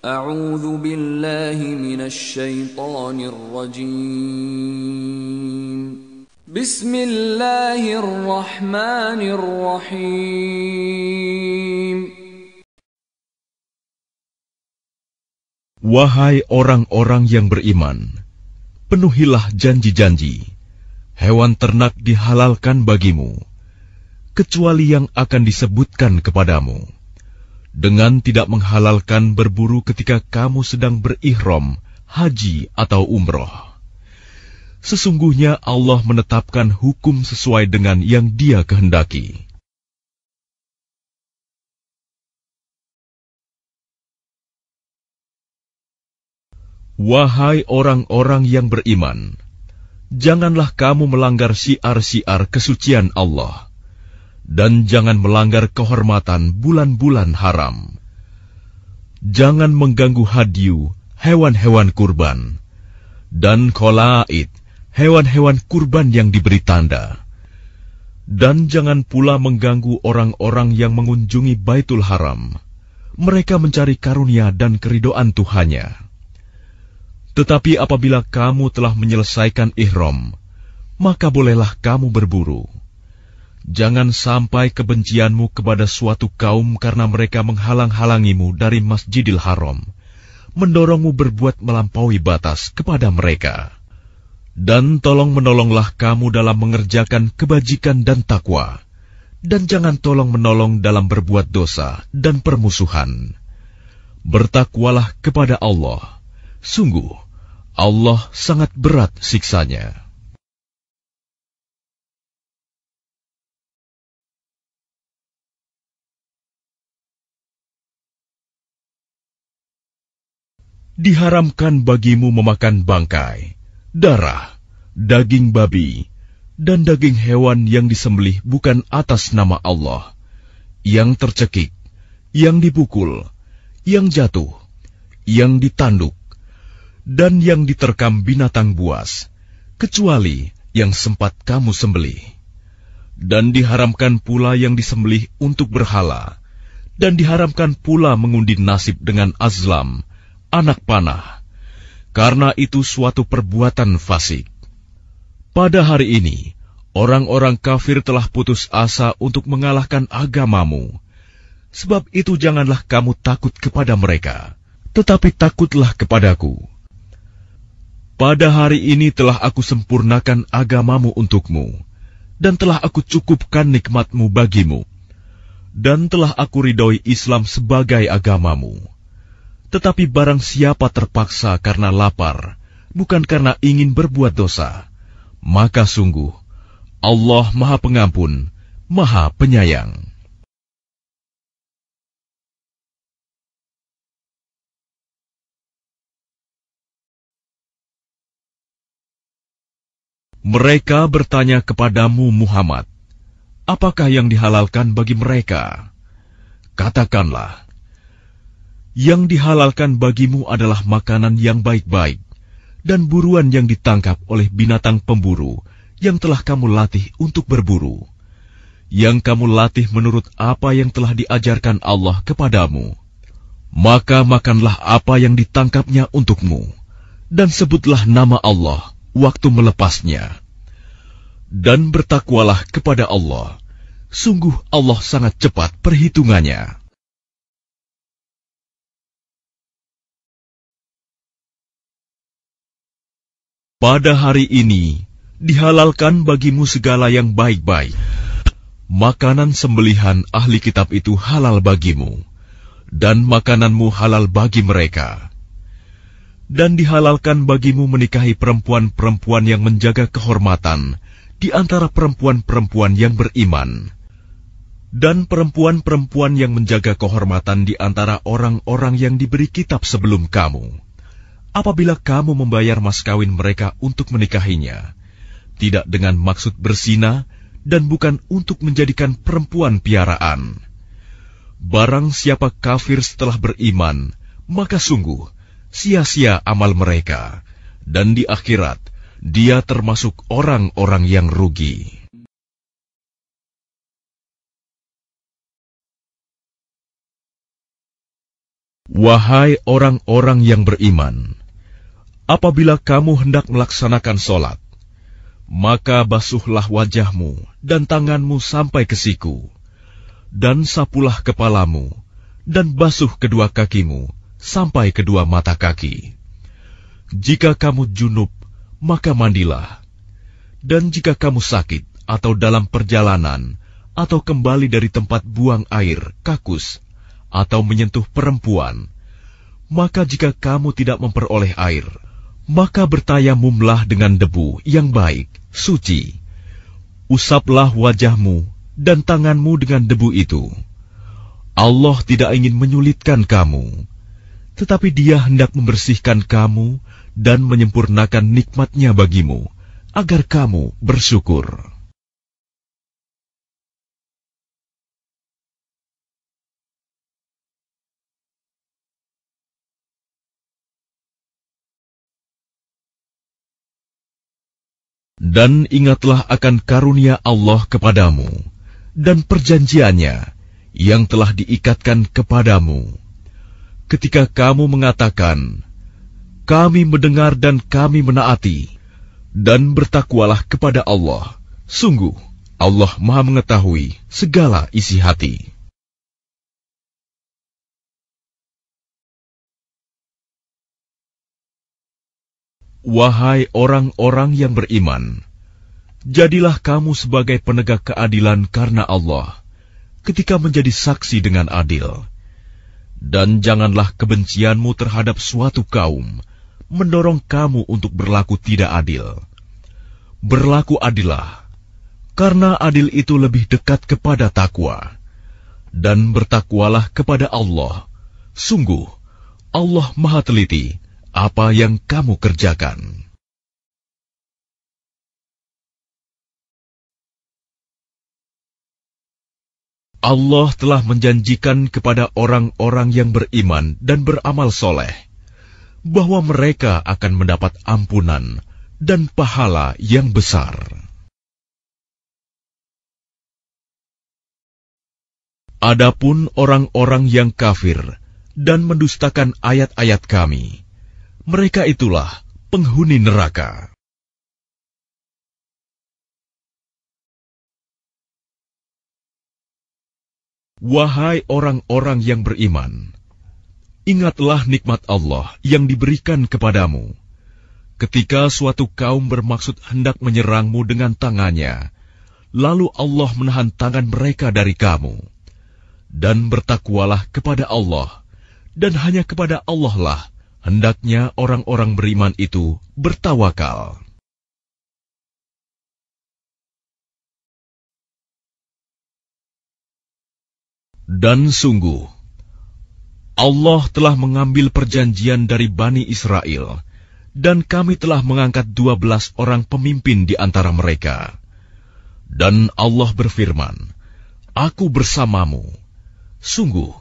أعوذ بالله من الشيطان الرجيم بسم الله الرحمن الرحيم Wahai orang-orang yang beriman, penuhilah janji-janji. Hewan ternak dihalalkan bagimu, kecuali yang akan disebutkan kepadamu dengan tidak menghalalkan berburu ketika kamu sedang berihram, haji atau umroh. Sesungguhnya Allah menetapkan hukum sesuai dengan yang dia kehendaki. Wahai orang-orang yang beriman, janganlah kamu melanggar siar-siar kesucian Allah dan jangan melanggar kehormatan bulan-bulan haram. Jangan mengganggu hadiu, hewan-hewan kurban, dan kolait, hewan-hewan kurban yang diberi tanda. Dan jangan pula mengganggu orang-orang yang mengunjungi Baitul Haram. Mereka mencari karunia dan keridoan Tuhannya. Tetapi apabila kamu telah menyelesaikan ihram, maka bolehlah kamu berburu. Jangan sampai kebencianmu kepada suatu kaum karena mereka menghalang-halangimu dari Masjidil Haram, mendorongmu berbuat melampaui batas kepada mereka. Dan tolong menolonglah kamu dalam mengerjakan kebajikan dan takwa, dan jangan tolong menolong dalam berbuat dosa dan permusuhan. Bertakwalah kepada Allah. Sungguh, Allah sangat berat siksanya. diharamkan bagimu memakan bangkai, darah, daging babi, dan daging hewan yang disembelih bukan atas nama Allah, yang tercekik, yang dipukul, yang jatuh, yang ditanduk, dan yang diterkam binatang buas, kecuali yang sempat kamu sembelih. Dan diharamkan pula yang disembelih untuk berhala, dan diharamkan pula mengundi nasib dengan azlam, anak panah, karena itu suatu perbuatan fasik. Pada hari ini, orang-orang kafir telah putus asa untuk mengalahkan agamamu. Sebab itu janganlah kamu takut kepada mereka, tetapi takutlah kepadaku. Pada hari ini telah aku sempurnakan agamamu untukmu, dan telah aku cukupkan nikmatmu bagimu, dan telah aku ridhoi Islam sebagai agamamu tetapi barang siapa terpaksa karena lapar, bukan karena ingin berbuat dosa, maka sungguh Allah Maha Pengampun, Maha Penyayang. Mereka bertanya kepadamu, Muhammad, "Apakah yang dihalalkan bagi mereka?" Katakanlah, yang dihalalkan bagimu adalah makanan yang baik-baik, dan buruan yang ditangkap oleh binatang pemburu yang telah kamu latih untuk berburu, yang kamu latih menurut apa yang telah diajarkan Allah kepadamu. Maka makanlah apa yang ditangkapnya untukmu, dan sebutlah nama Allah waktu melepasnya. Dan bertakwalah kepada Allah. Sungguh Allah sangat cepat perhitungannya. Pada hari ini dihalalkan bagimu segala yang baik-baik. Makanan sembelihan ahli kitab itu halal bagimu, dan makananmu halal bagi mereka. Dan dihalalkan bagimu menikahi perempuan-perempuan yang menjaga kehormatan di antara perempuan-perempuan yang beriman. Dan perempuan-perempuan yang menjaga kehormatan di antara orang-orang yang diberi kitab sebelum kamu apabila kamu membayar mas kawin mereka untuk menikahinya, tidak dengan maksud bersina dan bukan untuk menjadikan perempuan piaraan. Barang siapa kafir setelah beriman, maka sungguh sia-sia amal mereka, dan di akhirat dia termasuk orang-orang yang rugi. Wahai orang-orang yang beriman! Apabila kamu hendak melaksanakan sholat, maka basuhlah wajahmu dan tanganmu sampai ke siku, dan sapulah kepalamu, dan basuh kedua kakimu sampai kedua mata kaki. Jika kamu junub, maka mandilah. Dan jika kamu sakit atau dalam perjalanan, atau kembali dari tempat buang air, kakus, atau menyentuh perempuan, maka jika kamu tidak memperoleh air, maka bertayamumlah dengan debu yang baik, suci. Usaplah wajahmu dan tanganmu dengan debu itu. Allah tidak ingin menyulitkan kamu, tetapi dia hendak membersihkan kamu dan menyempurnakan nikmatnya bagimu, agar kamu bersyukur. Dan ingatlah akan karunia Allah kepadamu dan perjanjiannya yang telah diikatkan kepadamu. Ketika kamu mengatakan, Kami mendengar dan kami menaati, dan bertakwalah kepada Allah. Sungguh, Allah Maha Mengetahui segala isi hati. Wahai orang-orang yang beriman, jadilah kamu sebagai penegak keadilan karena Allah ketika menjadi saksi dengan adil. Dan janganlah kebencianmu terhadap suatu kaum mendorong kamu untuk berlaku tidak adil. Berlaku adillah, karena adil itu lebih dekat kepada takwa. Dan bertakwalah kepada Allah. Sungguh, Allah maha teliti, apa yang kamu kerjakan. Allah telah menjanjikan kepada orang-orang yang beriman dan beramal soleh bahwa mereka akan mendapat ampunan dan pahala yang besar. Adapun orang-orang yang kafir dan mendustakan ayat-ayat Kami, mereka itulah penghuni neraka. Wahai orang-orang yang beriman, ingatlah nikmat Allah yang diberikan kepadamu. Ketika suatu kaum bermaksud hendak menyerangmu dengan tangannya, lalu Allah menahan tangan mereka dari kamu. Dan bertakwalah kepada Allah, dan hanya kepada Allah lah hendaknya orang-orang beriman itu bertawakal. Dan sungguh, Allah telah mengambil perjanjian dari Bani Israel, dan kami telah mengangkat dua belas orang pemimpin di antara mereka. Dan Allah berfirman, Aku bersamamu. Sungguh,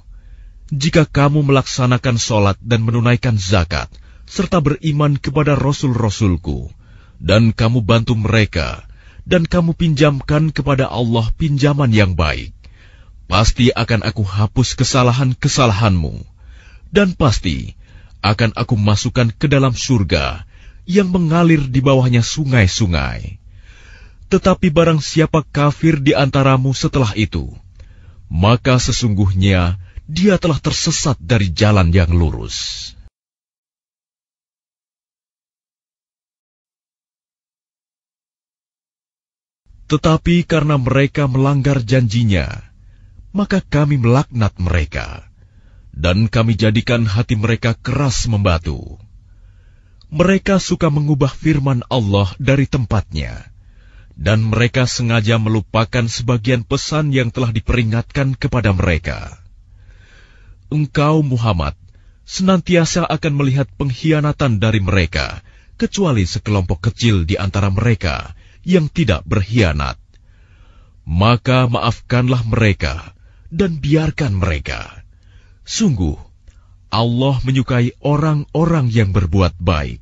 jika kamu melaksanakan sholat dan menunaikan zakat, serta beriman kepada rasul-rasulku, dan kamu bantu mereka, dan kamu pinjamkan kepada Allah pinjaman yang baik, pasti akan aku hapus kesalahan-kesalahanmu, dan pasti akan aku masukkan ke dalam surga yang mengalir di bawahnya sungai-sungai. Tetapi barang siapa kafir di antaramu setelah itu, maka sesungguhnya dia telah tersesat dari jalan yang lurus. Tetapi karena mereka melanggar janjinya, maka kami melaknat mereka, dan kami jadikan hati mereka keras membatu. Mereka suka mengubah firman Allah dari tempatnya, dan mereka sengaja melupakan sebagian pesan yang telah diperingatkan kepada mereka engkau Muhammad senantiasa akan melihat pengkhianatan dari mereka, kecuali sekelompok kecil di antara mereka yang tidak berkhianat. Maka maafkanlah mereka dan biarkan mereka. Sungguh, Allah menyukai orang-orang yang berbuat baik.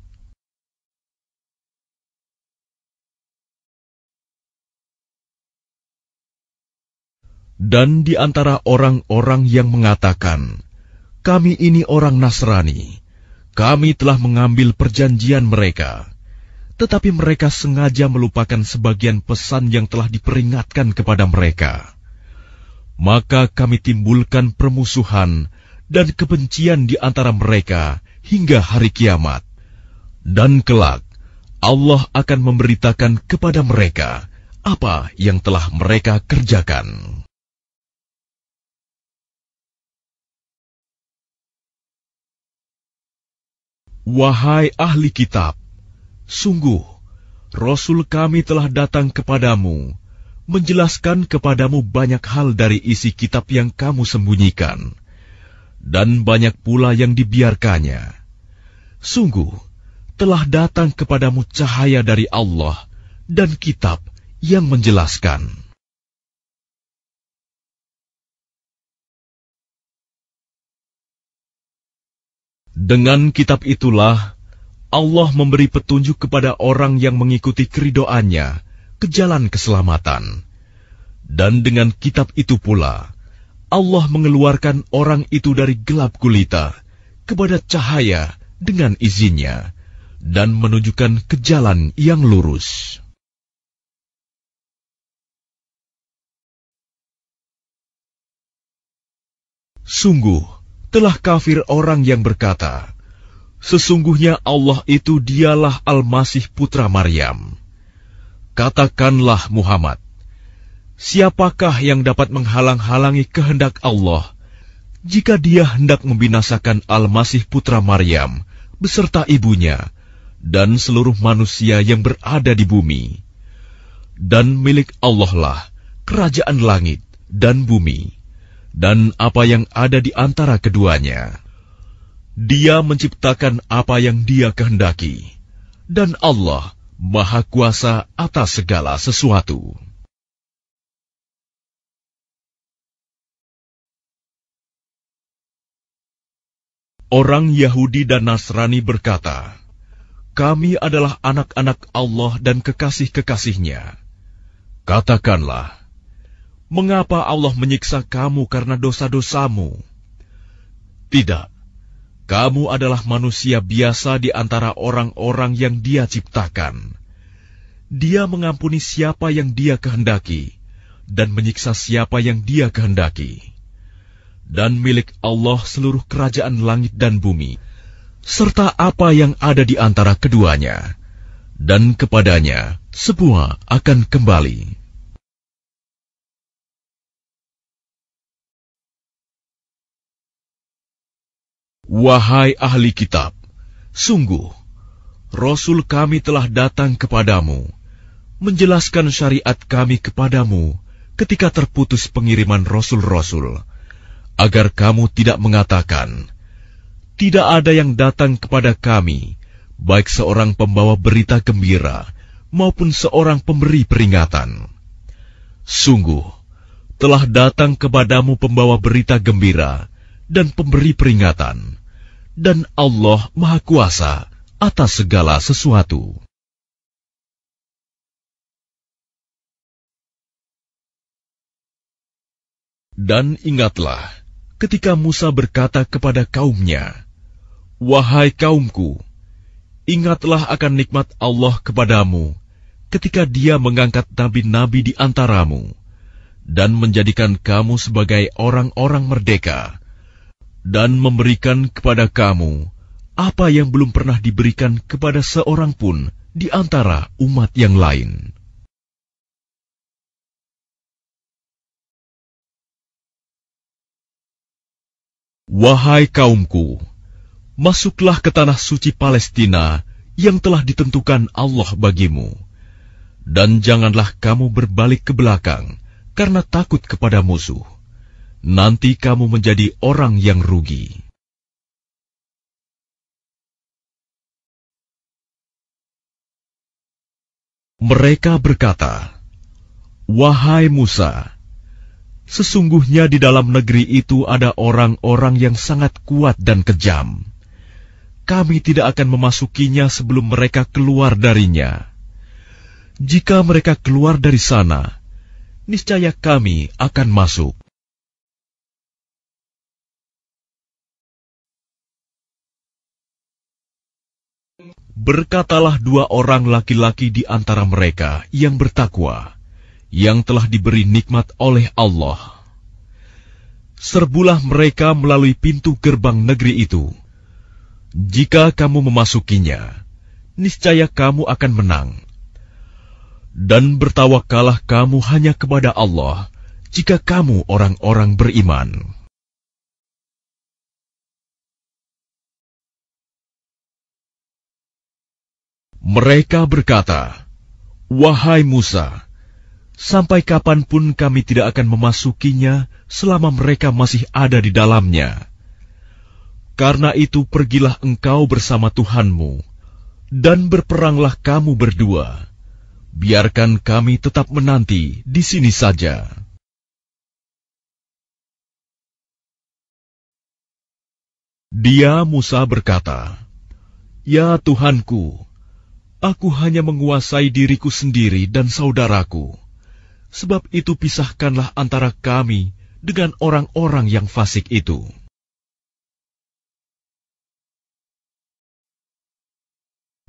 dan di antara orang-orang yang mengatakan, "Kami ini orang Nasrani, kami telah mengambil perjanjian mereka." Tetapi mereka sengaja melupakan sebagian pesan yang telah diperingatkan kepada mereka. Maka kami timbulkan permusuhan dan kebencian di antara mereka hingga hari kiamat. Dan kelak, Allah akan memberitakan kepada mereka apa yang telah mereka kerjakan. Wahai ahli kitab, sungguh Rasul kami telah datang kepadamu, menjelaskan kepadamu banyak hal dari isi kitab yang kamu sembunyikan, dan banyak pula yang dibiarkannya. Sungguh, telah datang kepadamu cahaya dari Allah dan kitab yang menjelaskan. Dengan kitab itulah Allah memberi petunjuk kepada orang yang mengikuti keridoannya ke jalan keselamatan. Dan dengan kitab itu pula, Allah mengeluarkan orang itu dari gelap gulita kepada cahaya dengan izinnya dan menunjukkan ke jalan yang lurus. Sungguh, telah kafir orang yang berkata, Sesungguhnya Allah itu dialah Al-Masih Putra Maryam. Katakanlah Muhammad, siapakah yang dapat menghalang-halangi kehendak Allah jika dia hendak membinasakan Al-Masih Putra Maryam beserta ibunya dan seluruh manusia yang berada di bumi. Dan milik Allah lah kerajaan langit dan bumi dan apa yang ada di antara keduanya. Dia menciptakan apa yang Dia kehendaki, dan Allah Maha Kuasa atas segala sesuatu. Orang Yahudi dan Nasrani berkata, "Kami adalah anak-anak Allah dan kekasih kekasihnya Katakanlah, Mengapa Allah menyiksa kamu karena dosa-dosamu? Tidak, kamu adalah manusia biasa di antara orang-orang yang Dia ciptakan. Dia mengampuni siapa yang Dia kehendaki dan menyiksa siapa yang Dia kehendaki. Dan milik Allah seluruh kerajaan langit dan bumi, serta apa yang ada di antara keduanya, dan kepadanya semua akan kembali. Wahai ahli kitab, sungguh Rasul kami telah datang kepadamu, menjelaskan syariat kami kepadamu ketika terputus pengiriman Rasul-Rasul, agar kamu tidak mengatakan, Tidak ada yang datang kepada kami, baik seorang pembawa berita gembira maupun seorang pemberi peringatan. Sungguh, telah datang kepadamu pembawa berita gembira dan pemberi peringatan dan Allah Maha Kuasa atas segala sesuatu. Dan ingatlah ketika Musa berkata kepada kaumnya, "Wahai kaumku, ingatlah akan nikmat Allah kepadamu ketika Dia mengangkat nabi-nabi di antaramu dan menjadikan kamu sebagai orang-orang merdeka." dan memberikan kepada kamu apa yang belum pernah diberikan kepada seorang pun di antara umat yang lain. Wahai kaumku, masuklah ke tanah suci Palestina yang telah ditentukan Allah bagimu, dan janganlah kamu berbalik ke belakang karena takut kepada musuh nanti kamu menjadi orang yang rugi. Mereka berkata, "Wahai Musa, sesungguhnya di dalam negeri itu ada orang-orang yang sangat kuat dan kejam. Kami tidak akan memasukinya sebelum mereka keluar darinya. Jika mereka keluar dari sana, niscaya kami akan masuk." Berkatalah dua orang laki-laki di antara mereka yang bertakwa, yang telah diberi nikmat oleh Allah. Serbulah mereka melalui pintu gerbang negeri itu. Jika kamu memasukinya, niscaya kamu akan menang. Dan bertawakalah kamu hanya kepada Allah jika kamu orang-orang beriman. Mereka berkata, Wahai Musa, sampai kapanpun kami tidak akan memasukinya selama mereka masih ada di dalamnya. Karena itu pergilah engkau bersama Tuhanmu, dan berperanglah kamu berdua. Biarkan kami tetap menanti di sini saja. Dia Musa berkata, Ya Tuhanku, Aku hanya menguasai diriku sendiri dan saudaraku. Sebab itu pisahkanlah antara kami dengan orang-orang yang fasik itu.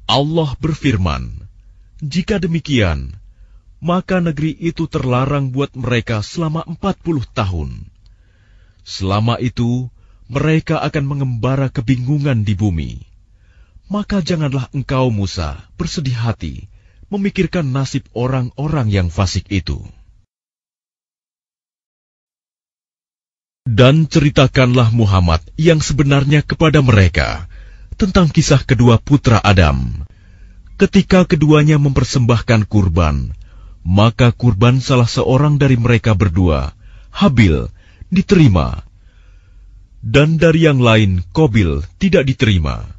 Allah berfirman, Jika demikian, maka negeri itu terlarang buat mereka selama empat puluh tahun. Selama itu, mereka akan mengembara kebingungan di bumi. Maka janganlah engkau Musa bersedih hati memikirkan nasib orang-orang yang fasik itu. Dan ceritakanlah Muhammad yang sebenarnya kepada mereka tentang kisah kedua putra Adam. Ketika keduanya mempersembahkan kurban, maka kurban salah seorang dari mereka berdua, Habil, diterima, dan dari yang lain Kobil tidak diterima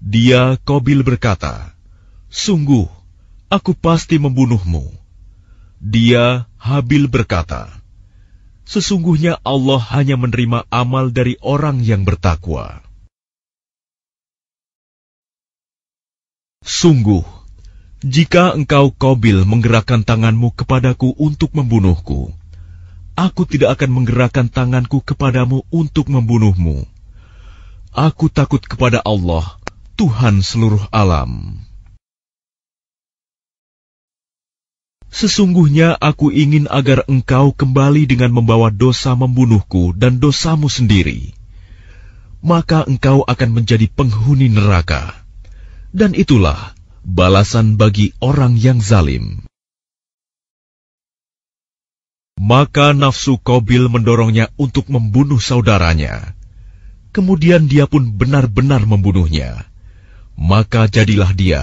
dia, Kobil berkata, Sungguh, aku pasti membunuhmu. Dia, Habil berkata, Sesungguhnya Allah hanya menerima amal dari orang yang bertakwa. Sungguh, jika engkau Kobil menggerakkan tanganmu kepadaku untuk membunuhku, aku tidak akan menggerakkan tanganku kepadamu untuk membunuhmu. Aku takut kepada Allah, Tuhan seluruh alam. Sesungguhnya aku ingin agar engkau kembali dengan membawa dosa membunuhku dan dosamu sendiri. Maka engkau akan menjadi penghuni neraka. Dan itulah balasan bagi orang yang zalim. Maka nafsu Kobil mendorongnya untuk membunuh saudaranya. Kemudian dia pun benar-benar membunuhnya maka jadilah dia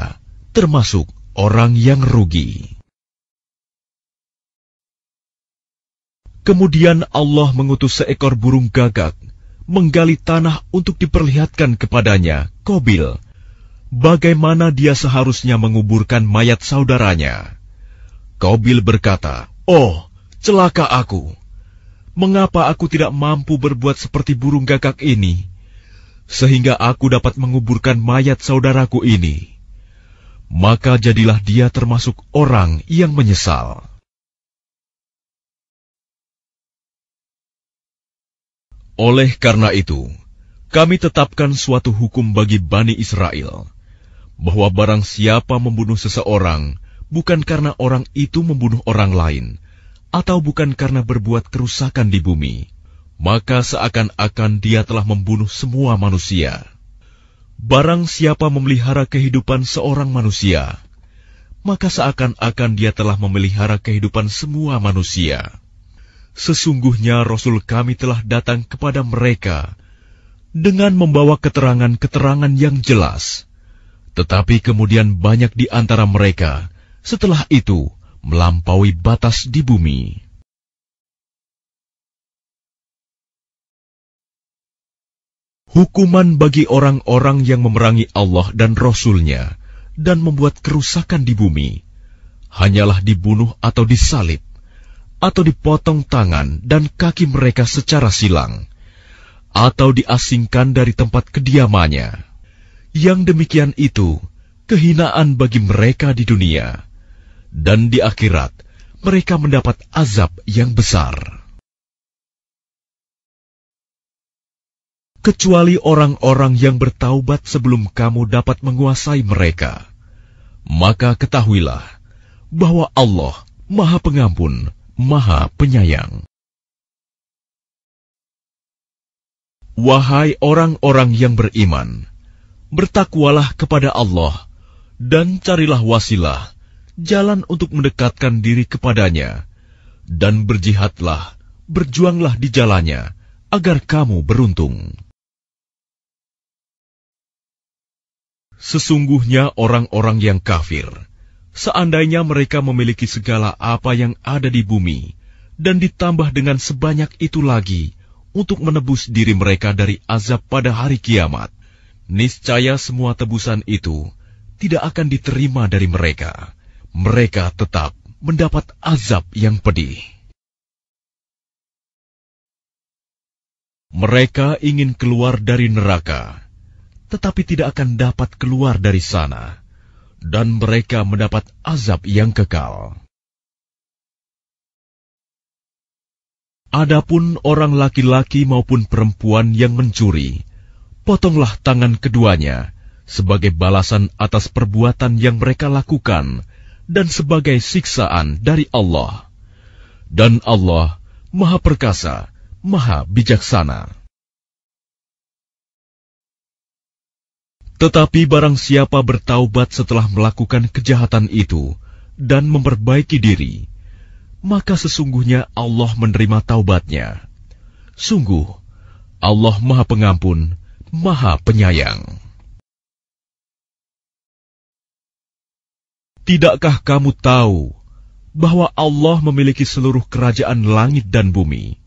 termasuk orang yang rugi. Kemudian Allah mengutus seekor burung gagak menggali tanah untuk diperlihatkan kepadanya, Kobil, bagaimana dia seharusnya menguburkan mayat saudaranya. Kobil berkata, Oh, celaka aku! Mengapa aku tidak mampu berbuat seperti burung gagak ini?' sehingga aku dapat menguburkan mayat saudaraku ini. Maka jadilah dia termasuk orang yang menyesal. Oleh karena itu, kami tetapkan suatu hukum bagi Bani Israel, bahwa barang siapa membunuh seseorang, bukan karena orang itu membunuh orang lain, atau bukan karena berbuat kerusakan di bumi, maka seakan-akan dia telah membunuh semua manusia. Barang siapa memelihara kehidupan seorang manusia, maka seakan-akan dia telah memelihara kehidupan semua manusia. Sesungguhnya Rasul kami telah datang kepada mereka dengan membawa keterangan-keterangan yang jelas. Tetapi kemudian banyak di antara mereka setelah itu melampaui batas di bumi. Hukuman bagi orang-orang yang memerangi Allah dan Rasul-Nya dan membuat kerusakan di bumi hanyalah dibunuh atau disalib atau dipotong tangan dan kaki mereka secara silang atau diasingkan dari tempat kediamannya. Yang demikian itu kehinaan bagi mereka di dunia dan di akhirat mereka mendapat azab yang besar. kecuali orang-orang yang bertaubat sebelum kamu dapat menguasai mereka. Maka ketahuilah bahwa Allah Maha Pengampun, Maha Penyayang. Wahai orang-orang yang beriman, bertakwalah kepada Allah dan carilah wasilah, jalan untuk mendekatkan diri kepadanya, dan berjihadlah, berjuanglah di jalannya, agar kamu beruntung. Sesungguhnya orang-orang yang kafir, seandainya mereka memiliki segala apa yang ada di bumi, dan ditambah dengan sebanyak itu lagi untuk menebus diri mereka dari azab pada hari kiamat, niscaya semua tebusan itu tidak akan diterima dari mereka. Mereka tetap mendapat azab yang pedih. Mereka ingin keluar dari neraka tetapi tidak akan dapat keluar dari sana, dan mereka mendapat azab yang kekal. Adapun orang laki-laki maupun perempuan yang mencuri, potonglah tangan keduanya sebagai balasan atas perbuatan yang mereka lakukan dan sebagai siksaan dari Allah. Dan Allah Maha Perkasa, Maha Bijaksana. Tetapi barang siapa bertaubat setelah melakukan kejahatan itu dan memperbaiki diri, maka sesungguhnya Allah menerima taubatnya. Sungguh, Allah Maha Pengampun, Maha Penyayang. Tidakkah kamu tahu bahwa Allah memiliki seluruh kerajaan langit dan bumi?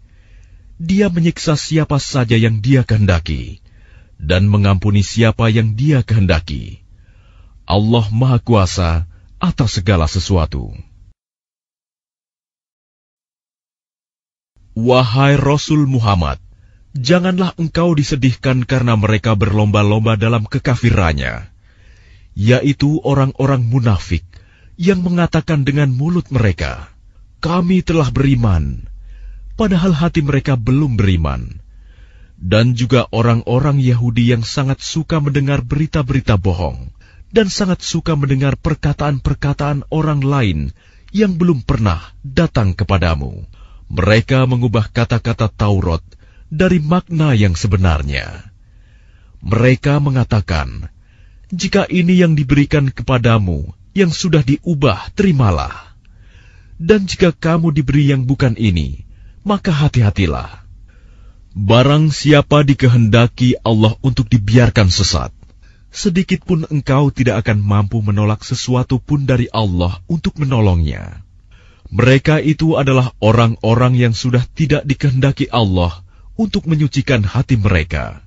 Dia menyiksa siapa saja yang Dia kehendaki dan mengampuni siapa yang Dia kehendaki. Allah Maha Kuasa atas segala sesuatu. Wahai Rasul Muhammad, janganlah engkau disedihkan karena mereka berlomba-lomba dalam kekafirannya, yaitu orang-orang munafik yang mengatakan dengan mulut mereka, "Kami telah beriman," padahal hati mereka belum beriman dan juga orang-orang Yahudi yang sangat suka mendengar berita-berita bohong dan sangat suka mendengar perkataan-perkataan orang lain yang belum pernah datang kepadamu. Mereka mengubah kata-kata Taurat dari makna yang sebenarnya. Mereka mengatakan, "Jika ini yang diberikan kepadamu yang sudah diubah, terimalah, dan jika kamu diberi yang bukan ini, maka hati-hatilah." Barang siapa dikehendaki Allah untuk dibiarkan sesat, sedikit pun engkau tidak akan mampu menolak sesuatu pun dari Allah untuk menolongnya. Mereka itu adalah orang-orang yang sudah tidak dikehendaki Allah untuk menyucikan hati mereka.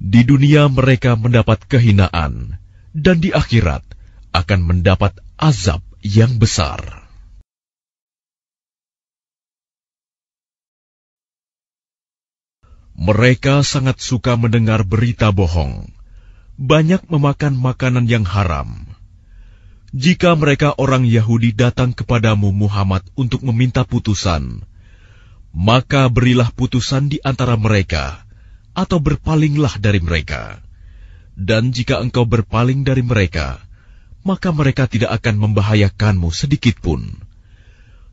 Di dunia mereka mendapat kehinaan, dan di akhirat akan mendapat azab yang besar. Mereka sangat suka mendengar berita bohong, banyak memakan makanan yang haram. Jika mereka orang Yahudi datang kepadamu, Muhammad, untuk meminta putusan, maka berilah putusan di antara mereka, atau berpalinglah dari mereka. Dan jika engkau berpaling dari mereka, maka mereka tidak akan membahayakanmu sedikit pun.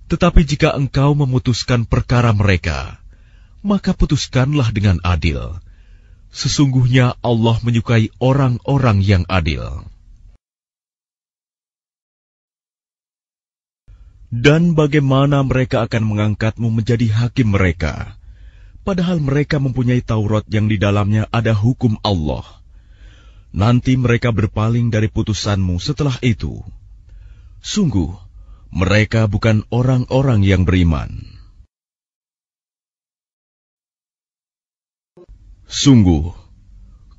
Tetapi jika engkau memutuskan perkara mereka, maka putuskanlah dengan adil. Sesungguhnya Allah menyukai orang-orang yang adil. Dan bagaimana mereka akan mengangkatmu menjadi hakim mereka, padahal mereka mempunyai Taurat yang di dalamnya ada hukum Allah. Nanti mereka berpaling dari putusanmu setelah itu. Sungguh, mereka bukan orang-orang yang beriman. Sungguh,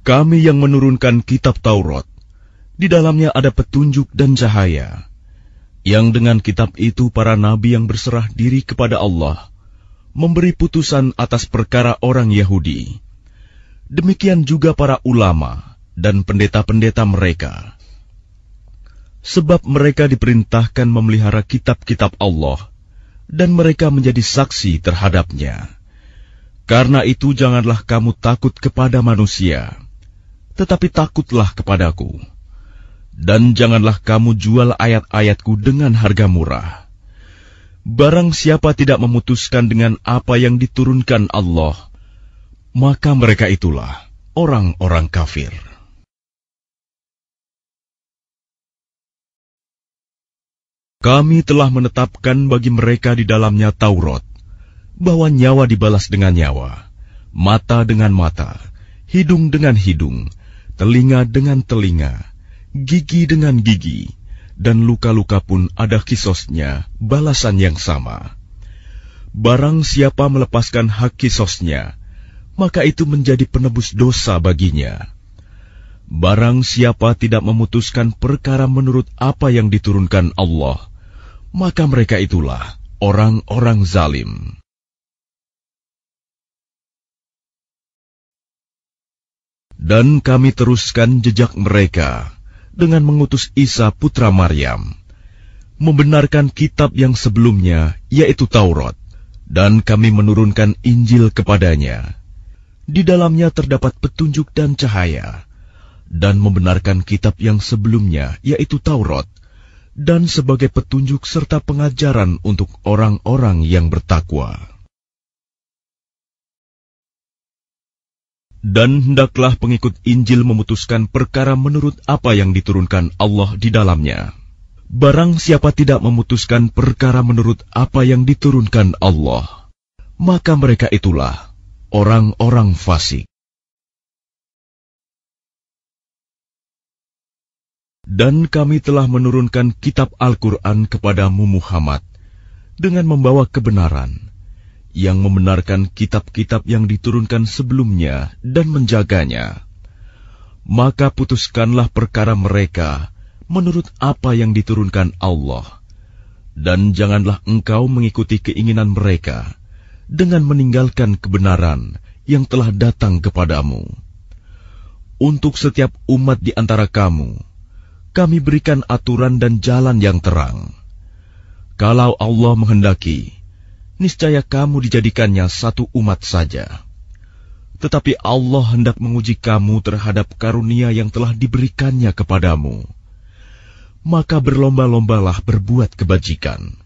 kami yang menurunkan kitab Taurat, di dalamnya ada petunjuk dan cahaya, yang dengan kitab itu para nabi yang berserah diri kepada Allah, memberi putusan atas perkara orang Yahudi. Demikian juga para ulama dan pendeta-pendeta mereka. Sebab mereka diperintahkan memelihara kitab-kitab Allah, dan mereka menjadi saksi terhadapnya. Karena itu janganlah kamu takut kepada manusia, tetapi takutlah kepadaku. Dan janganlah kamu jual ayat-ayatku dengan harga murah. Barang siapa tidak memutuskan dengan apa yang diturunkan Allah, maka mereka itulah orang-orang kafir. Kami telah menetapkan bagi mereka di dalamnya Taurat, bahwa nyawa dibalas dengan nyawa, mata dengan mata, hidung dengan hidung, telinga dengan telinga, gigi dengan gigi, dan luka-luka pun ada kisosnya, balasan yang sama. Barang siapa melepaskan hak kisosnya, maka itu menjadi penebus dosa baginya. Barang siapa tidak memutuskan perkara menurut apa yang diturunkan Allah, maka mereka itulah orang-orang zalim. Dan kami teruskan jejak mereka dengan mengutus Isa putra Maryam, membenarkan kitab yang sebelumnya, yaitu Taurat, dan kami menurunkan Injil kepadanya. Di dalamnya terdapat petunjuk dan cahaya, dan membenarkan kitab yang sebelumnya, yaitu Taurat, dan sebagai petunjuk serta pengajaran untuk orang-orang yang bertakwa. Dan hendaklah pengikut Injil memutuskan perkara menurut apa yang diturunkan Allah di dalamnya. Barang siapa tidak memutuskan perkara menurut apa yang diturunkan Allah, maka mereka itulah orang-orang fasik. Dan kami telah menurunkan kitab Al-Quran kepadamu Muhammad dengan membawa kebenaran yang membenarkan kitab-kitab yang diturunkan sebelumnya dan menjaganya. Maka putuskanlah perkara mereka menurut apa yang diturunkan Allah, dan janganlah engkau mengikuti keinginan mereka dengan meninggalkan kebenaran yang telah datang kepadamu. Untuk setiap umat di antara kamu, kami berikan aturan dan jalan yang terang. Kalau Allah menghendaki, niscaya kamu dijadikannya satu umat saja. Tetapi Allah hendak menguji kamu terhadap karunia yang telah diberikannya kepadamu. Maka berlomba-lombalah berbuat kebajikan.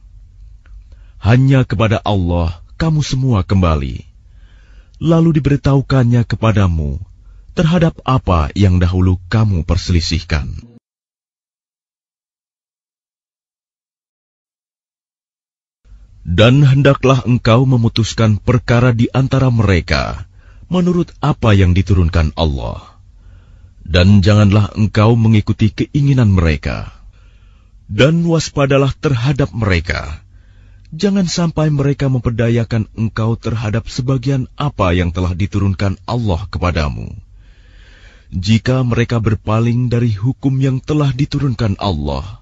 Hanya kepada Allah kamu semua kembali. Lalu diberitahukannya kepadamu terhadap apa yang dahulu kamu perselisihkan. Dan hendaklah engkau memutuskan perkara di antara mereka menurut apa yang diturunkan Allah. Dan janganlah engkau mengikuti keinginan mereka. Dan waspadalah terhadap mereka. Jangan sampai mereka memperdayakan engkau terhadap sebagian apa yang telah diturunkan Allah kepadamu. Jika mereka berpaling dari hukum yang telah diturunkan Allah,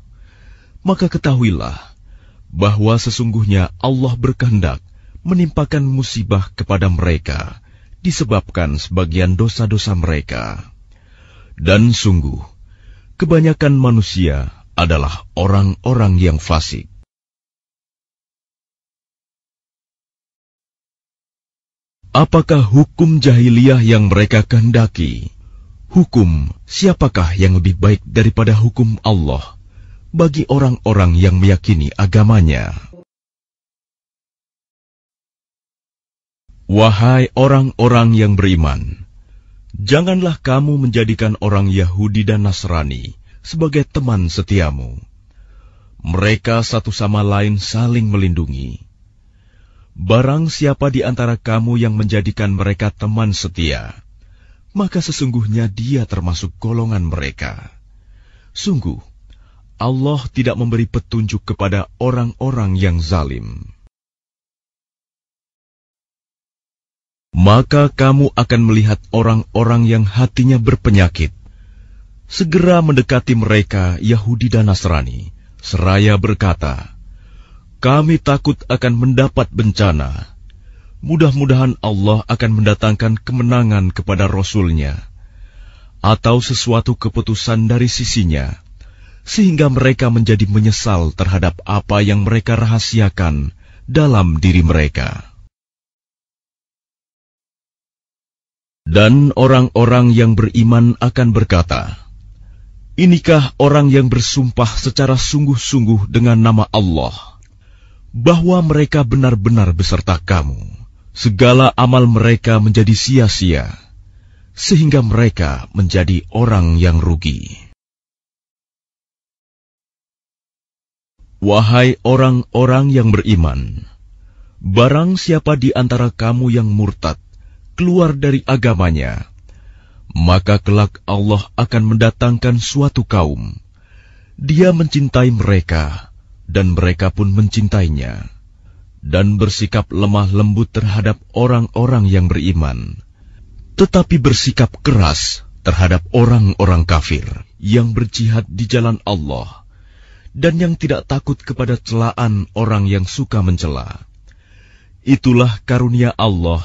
maka ketahuilah bahwa sesungguhnya Allah berkehendak menimpakan musibah kepada mereka disebabkan sebagian dosa-dosa mereka. Dan sungguh, kebanyakan manusia adalah orang-orang yang fasik. Apakah hukum jahiliyah yang mereka kehendaki? Hukum, siapakah yang lebih baik daripada hukum Allah? bagi orang-orang yang meyakini agamanya. Wahai orang-orang yang beriman, janganlah kamu menjadikan orang Yahudi dan Nasrani sebagai teman setiamu. Mereka satu sama lain saling melindungi. Barang siapa di antara kamu yang menjadikan mereka teman setia, maka sesungguhnya dia termasuk golongan mereka. Sungguh, Allah tidak memberi petunjuk kepada orang-orang yang zalim. Maka kamu akan melihat orang-orang yang hatinya berpenyakit. Segera mendekati mereka, Yahudi dan Nasrani, seraya berkata, "Kami takut akan mendapat bencana. Mudah-mudahan Allah akan mendatangkan kemenangan kepada Rasul-Nya, atau sesuatu keputusan dari sisinya." sehingga mereka menjadi menyesal terhadap apa yang mereka rahasiakan dalam diri mereka. Dan orang-orang yang beriman akan berkata, Inikah orang yang bersumpah secara sungguh-sungguh dengan nama Allah, bahwa mereka benar-benar beserta kamu. Segala amal mereka menjadi sia-sia, sehingga mereka menjadi orang yang rugi. Wahai orang-orang yang beriman, barang siapa di antara kamu yang murtad keluar dari agamanya, maka kelak Allah akan mendatangkan suatu kaum. Dia mencintai mereka, dan mereka pun mencintainya, dan bersikap lemah lembut terhadap orang-orang yang beriman, tetapi bersikap keras terhadap orang-orang kafir yang berjihad di jalan Allah dan yang tidak takut kepada celaan orang yang suka mencela. Itulah karunia Allah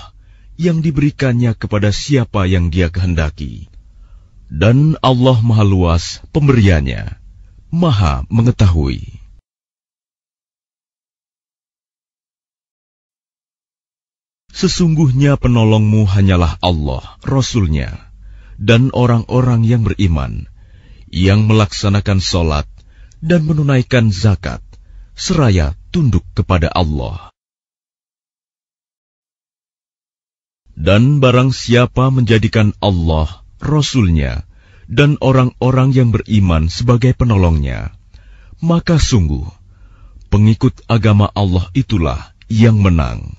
yang diberikannya kepada siapa yang Dia kehendaki. Dan Allah Maha Luas pemberiannya, Maha Mengetahui. Sesungguhnya penolongmu hanyalah Allah, Rasulnya, dan orang-orang yang beriman, yang melaksanakan sholat dan menunaikan zakat, seraya tunduk kepada Allah. Dan barang siapa menjadikan Allah, Rasulnya, dan orang-orang yang beriman sebagai penolongnya, maka sungguh, pengikut agama Allah itulah yang menang.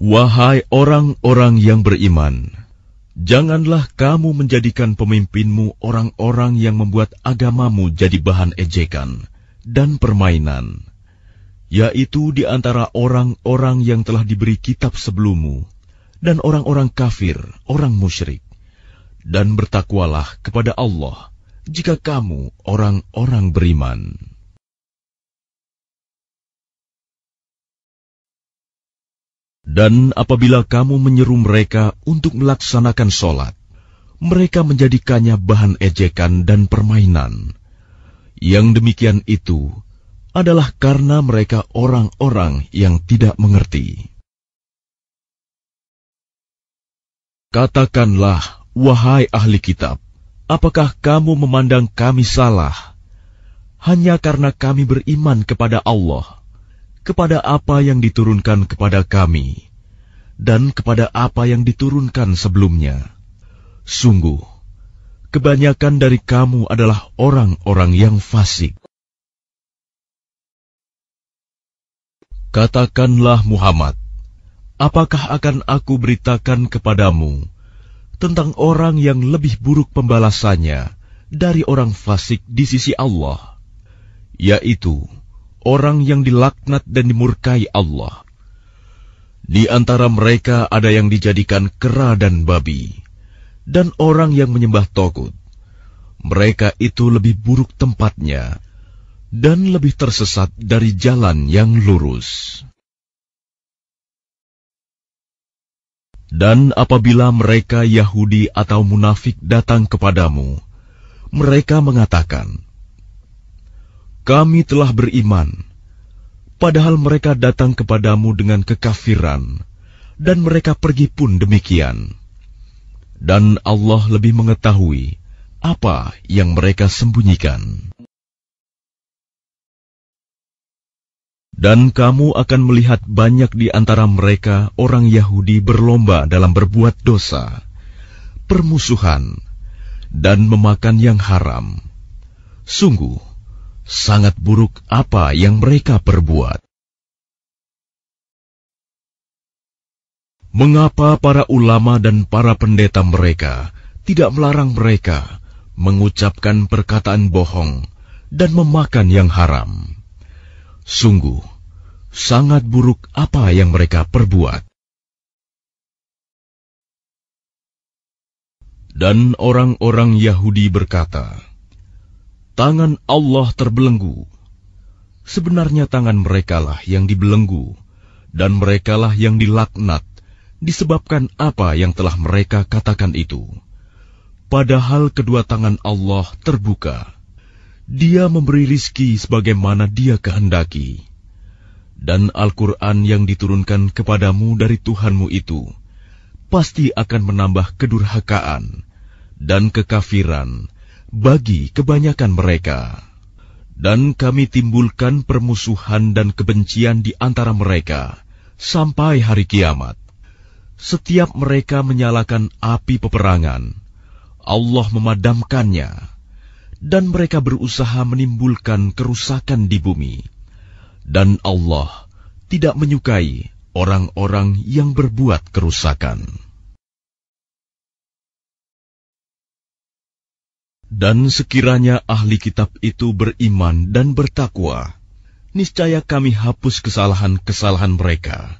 Wahai orang-orang yang beriman, Janganlah kamu menjadikan pemimpinmu orang-orang yang membuat agamamu jadi bahan ejekan dan permainan, yaitu di antara orang-orang yang telah diberi kitab sebelummu, dan orang-orang kafir, orang musyrik. Dan bertakwalah kepada Allah jika kamu orang-orang beriman. Dan apabila kamu menyeru mereka untuk melaksanakan sholat, mereka menjadikannya bahan ejekan dan permainan. Yang demikian itu adalah karena mereka orang-orang yang tidak mengerti. Katakanlah, wahai ahli kitab, apakah kamu memandang kami salah hanya karena kami beriman kepada Allah? kepada apa yang diturunkan kepada kami dan kepada apa yang diturunkan sebelumnya. Sungguh, kebanyakan dari kamu adalah orang-orang yang fasik. Katakanlah Muhammad, apakah akan aku beritakan kepadamu tentang orang yang lebih buruk pembalasannya dari orang fasik di sisi Allah, yaitu orang yang dilaknat dan dimurkai Allah. Di antara mereka ada yang dijadikan kera dan babi, dan orang yang menyembah togut. Mereka itu lebih buruk tempatnya dan lebih tersesat dari jalan yang lurus. Dan apabila mereka Yahudi atau munafik datang kepadamu, mereka mengatakan, kami telah beriman, padahal mereka datang kepadamu dengan kekafiran, dan mereka pergi pun demikian. Dan Allah lebih mengetahui apa yang mereka sembunyikan. Dan kamu akan melihat banyak di antara mereka orang Yahudi berlomba dalam berbuat dosa, permusuhan, dan memakan yang haram. Sungguh, sangat buruk apa yang mereka perbuat. Mengapa para ulama dan para pendeta mereka tidak melarang mereka mengucapkan perkataan bohong dan memakan yang haram? Sungguh, sangat buruk apa yang mereka perbuat. Dan orang-orang Yahudi berkata, tangan Allah terbelenggu. Sebenarnya tangan merekalah yang dibelenggu, dan merekalah yang dilaknat, disebabkan apa yang telah mereka katakan itu. Padahal kedua tangan Allah terbuka. Dia memberi rizki sebagaimana dia kehendaki. Dan Al-Quran yang diturunkan kepadamu dari Tuhanmu itu, pasti akan menambah kedurhakaan dan kekafiran, bagi kebanyakan mereka. Dan kami timbulkan permusuhan dan kebencian di antara mereka sampai hari kiamat. Setiap mereka menyalakan api peperangan, Allah memadamkannya, dan mereka berusaha menimbulkan kerusakan di bumi. Dan Allah tidak menyukai orang-orang yang berbuat kerusakan. Dan sekiranya ahli kitab itu beriman dan bertakwa, niscaya kami hapus kesalahan-kesalahan mereka.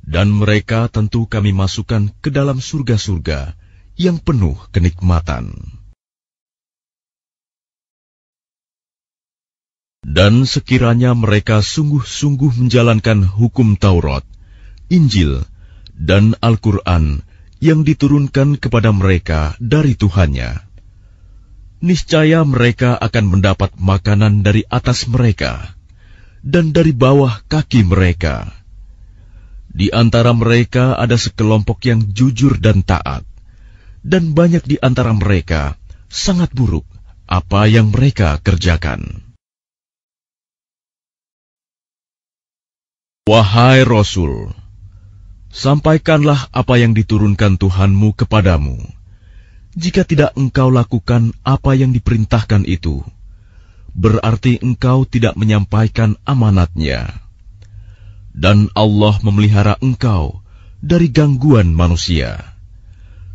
Dan mereka tentu kami masukkan ke dalam surga-surga yang penuh kenikmatan. Dan sekiranya mereka sungguh-sungguh menjalankan hukum Taurat, Injil, dan Al-Quran yang diturunkan kepada mereka dari Tuhannya, niscaya mereka akan mendapat makanan dari atas mereka dan dari bawah kaki mereka. Di antara mereka ada sekelompok yang jujur dan taat, dan banyak di antara mereka sangat buruk apa yang mereka kerjakan. Wahai Rasul, sampaikanlah apa yang diturunkan Tuhanmu kepadamu jika tidak engkau lakukan apa yang diperintahkan itu, berarti engkau tidak menyampaikan amanatnya. Dan Allah memelihara engkau dari gangguan manusia.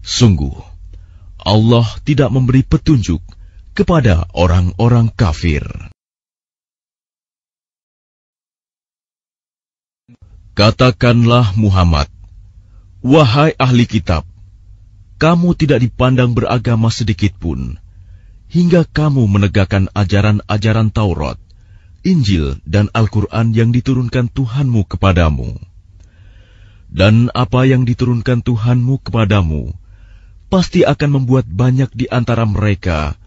Sungguh, Allah tidak memberi petunjuk kepada orang-orang kafir. Katakanlah Muhammad, Wahai ahli kitab, kamu tidak dipandang beragama sedikitpun, hingga kamu menegakkan ajaran-ajaran Taurat, Injil, dan Al-Quran yang diturunkan Tuhanmu kepadamu. Dan apa yang diturunkan Tuhanmu kepadamu pasti akan membuat banyak di antara mereka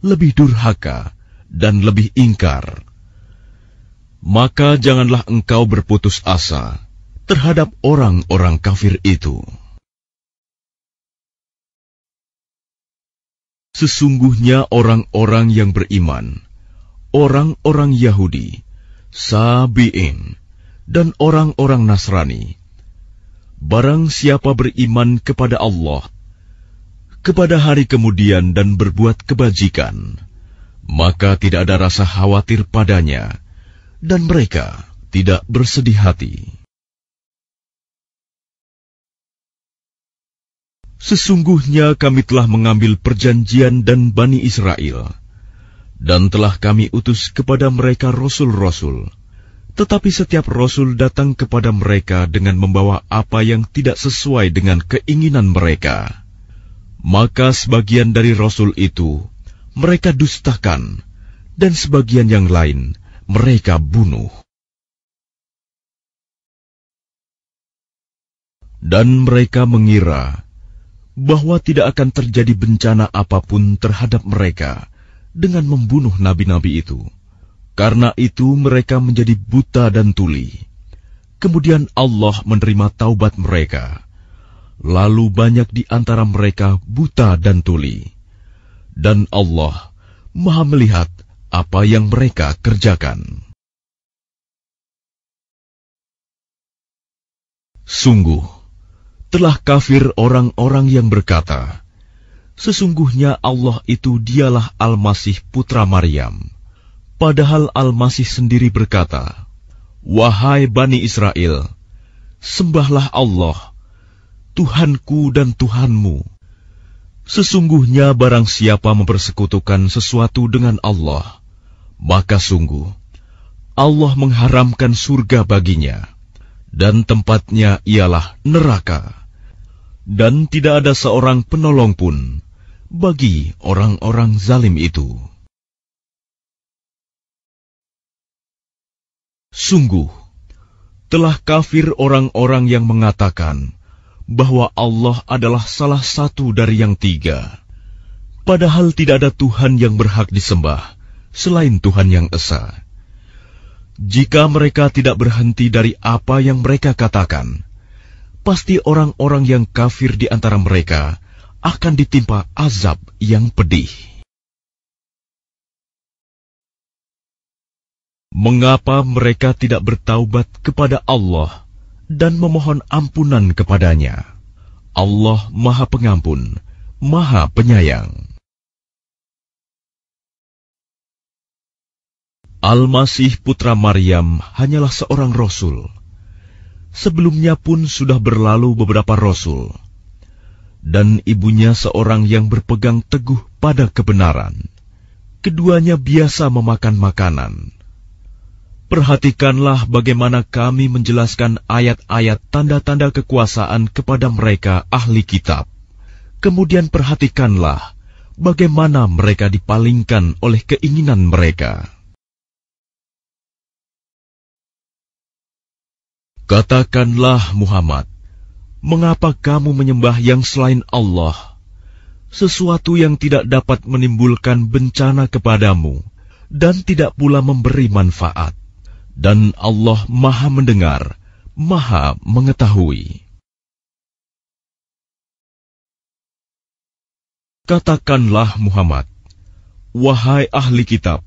lebih durhaka dan lebih ingkar. Maka janganlah engkau berputus asa terhadap orang-orang kafir itu. Sesungguhnya orang-orang yang beriman, orang-orang Yahudi, Sabi'in, dan orang-orang Nasrani, barang siapa beriman kepada Allah, kepada hari kemudian dan berbuat kebajikan, maka tidak ada rasa khawatir padanya, dan mereka tidak bersedih hati. Sesungguhnya kami telah mengambil perjanjian dan Bani Israel, dan telah kami utus kepada mereka rasul-rasul. Tetapi setiap rasul datang kepada mereka dengan membawa apa yang tidak sesuai dengan keinginan mereka. Maka sebagian dari rasul itu mereka dustakan, dan sebagian yang lain mereka bunuh. Dan mereka mengira bahwa tidak akan terjadi bencana apapun terhadap mereka dengan membunuh nabi-nabi itu. Karena itu mereka menjadi buta dan tuli. Kemudian Allah menerima taubat mereka. Lalu banyak di antara mereka buta dan tuli. Dan Allah maha melihat apa yang mereka kerjakan. Sungguh, telah kafir orang-orang yang berkata, Sesungguhnya Allah itu dialah Al-Masih Putra Maryam. Padahal Al-Masih sendiri berkata, Wahai Bani Israel, sembahlah Allah, Tuhanku dan Tuhanmu. Sesungguhnya barang siapa mempersekutukan sesuatu dengan Allah, maka sungguh, Allah mengharamkan surga baginya, dan tempatnya ialah neraka dan tidak ada seorang penolong pun bagi orang-orang zalim itu. Sungguh, telah kafir orang-orang yang mengatakan bahwa Allah adalah salah satu dari yang tiga, padahal tidak ada Tuhan yang berhak disembah selain Tuhan yang Esa. Jika mereka tidak berhenti dari apa yang mereka katakan, pasti orang-orang yang kafir di antara mereka akan ditimpa azab yang pedih. Mengapa mereka tidak bertaubat kepada Allah dan memohon ampunan kepadanya? Allah Maha Pengampun, Maha Penyayang. Al-Masih putra Maryam hanyalah seorang rasul sebelumnya pun sudah berlalu beberapa rasul, dan ibunya seorang yang berpegang teguh pada kebenaran. Keduanya biasa memakan makanan. Perhatikanlah bagaimana kami menjelaskan ayat-ayat tanda-tanda kekuasaan kepada mereka ahli kitab. Kemudian perhatikanlah bagaimana mereka dipalingkan oleh keinginan mereka. Katakanlah Muhammad, mengapa kamu menyembah yang selain Allah, sesuatu yang tidak dapat menimbulkan bencana kepadamu dan tidak pula memberi manfaat? Dan Allah Maha Mendengar, Maha Mengetahui. Katakanlah Muhammad, wahai ahli kitab,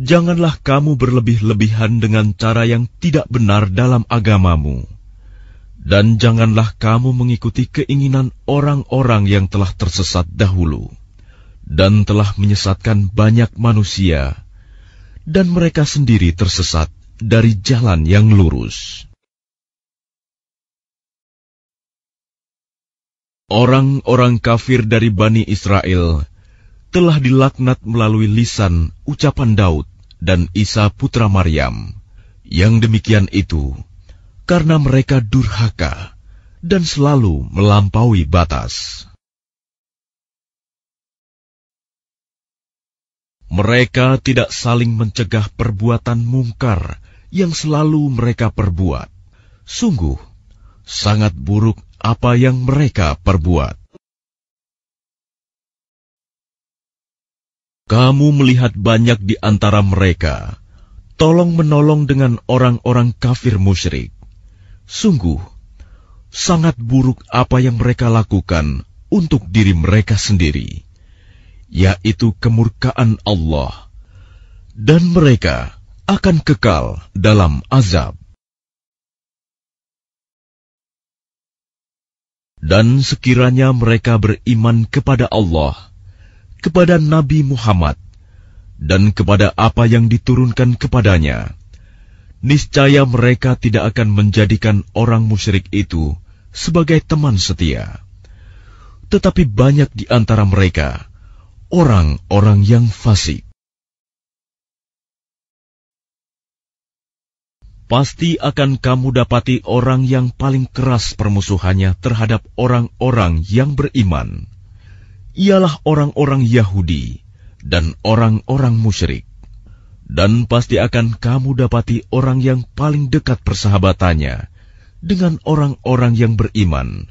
Janganlah kamu berlebih-lebihan dengan cara yang tidak benar dalam agamamu, dan janganlah kamu mengikuti keinginan orang-orang yang telah tersesat dahulu dan telah menyesatkan banyak manusia, dan mereka sendiri tersesat dari jalan yang lurus. Orang-orang kafir dari Bani Israel telah dilaknat melalui lisan ucapan Daud dan Isa putra Maryam. Yang demikian itu karena mereka durhaka dan selalu melampaui batas. Mereka tidak saling mencegah perbuatan mungkar yang selalu mereka perbuat. Sungguh, sangat buruk apa yang mereka perbuat. Kamu melihat banyak di antara mereka, tolong menolong dengan orang-orang kafir musyrik. Sungguh, sangat buruk apa yang mereka lakukan untuk diri mereka sendiri, yaitu kemurkaan Allah, dan mereka akan kekal dalam azab. Dan sekiranya mereka beriman kepada Allah, kepada Nabi Muhammad dan kepada apa yang diturunkan kepadanya. Niscaya mereka tidak akan menjadikan orang musyrik itu sebagai teman setia. Tetapi banyak di antara mereka orang-orang yang fasik. pasti akan kamu dapati orang yang paling keras permusuhannya terhadap orang-orang yang beriman ialah orang-orang Yahudi dan orang-orang musyrik. Dan pasti akan kamu dapati orang yang paling dekat persahabatannya dengan orang-orang yang beriman.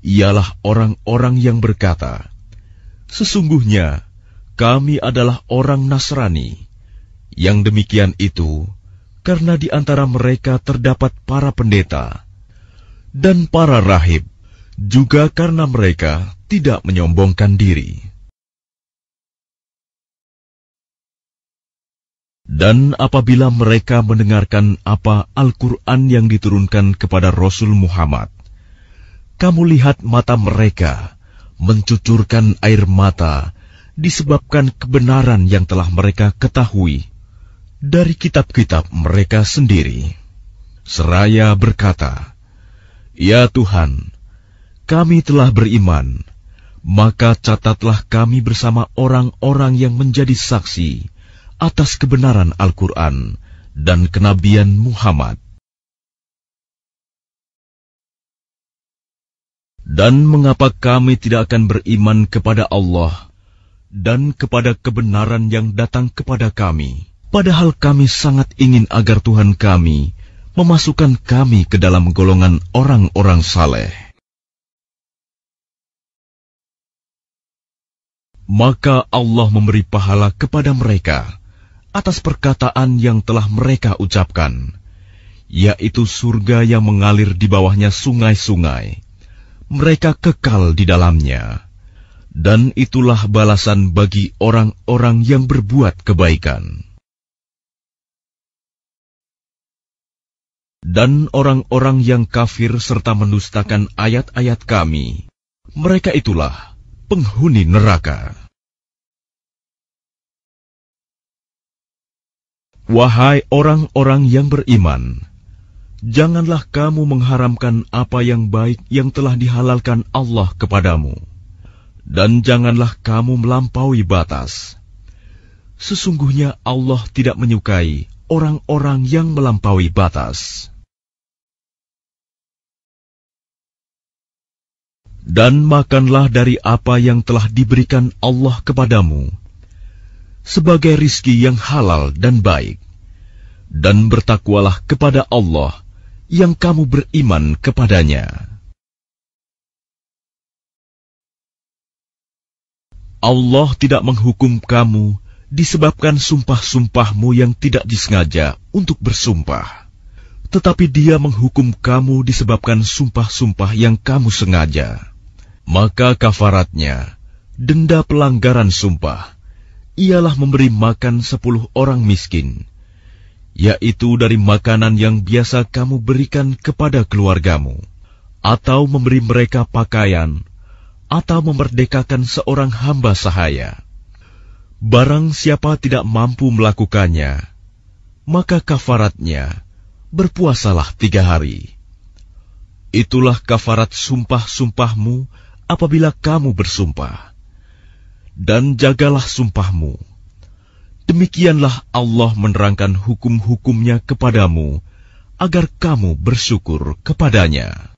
Ialah orang-orang yang berkata, Sesungguhnya kami adalah orang Nasrani. Yang demikian itu karena di antara mereka terdapat para pendeta dan para rahib, juga karena mereka tidak menyombongkan diri. Dan apabila mereka mendengarkan apa Al-Quran yang diturunkan kepada Rasul Muhammad, kamu lihat mata mereka mencucurkan air mata disebabkan kebenaran yang telah mereka ketahui dari kitab-kitab mereka sendiri. Seraya berkata, Ya Tuhan, kami telah beriman, maka catatlah kami bersama orang-orang yang menjadi saksi atas kebenaran Al-Quran dan kenabian Muhammad. Dan mengapa kami tidak akan beriman kepada Allah dan kepada kebenaran yang datang kepada kami, padahal kami sangat ingin agar Tuhan kami memasukkan kami ke dalam golongan orang-orang saleh. maka Allah memberi pahala kepada mereka atas perkataan yang telah mereka ucapkan, yaitu surga yang mengalir di bawahnya sungai-sungai. Mereka kekal di dalamnya, dan itulah balasan bagi orang-orang yang berbuat kebaikan. Dan orang-orang yang kafir serta mendustakan ayat-ayat Kami, mereka itulah penghuni neraka. Wahai orang-orang yang beriman, janganlah kamu mengharamkan apa yang baik yang telah dihalalkan Allah kepadamu, dan janganlah kamu melampaui batas. Sesungguhnya Allah tidak menyukai orang-orang yang melampaui batas. dan makanlah dari apa yang telah diberikan Allah kepadamu sebagai rizki yang halal dan baik, dan bertakwalah kepada Allah yang kamu beriman kepadanya. Allah tidak menghukum kamu disebabkan sumpah-sumpahmu yang tidak disengaja untuk bersumpah. Tetapi dia menghukum kamu disebabkan sumpah-sumpah yang kamu sengaja. Maka kafaratnya, denda pelanggaran sumpah, ialah memberi makan sepuluh orang miskin, yaitu dari makanan yang biasa kamu berikan kepada keluargamu, atau memberi mereka pakaian, atau memerdekakan seorang hamba sahaya. Barang siapa tidak mampu melakukannya, maka kafaratnya berpuasalah tiga hari. Itulah kafarat sumpah-sumpahmu apabila kamu bersumpah. Dan jagalah sumpahmu. Demikianlah Allah menerangkan hukum-hukumnya kepadamu, agar kamu bersyukur kepadanya.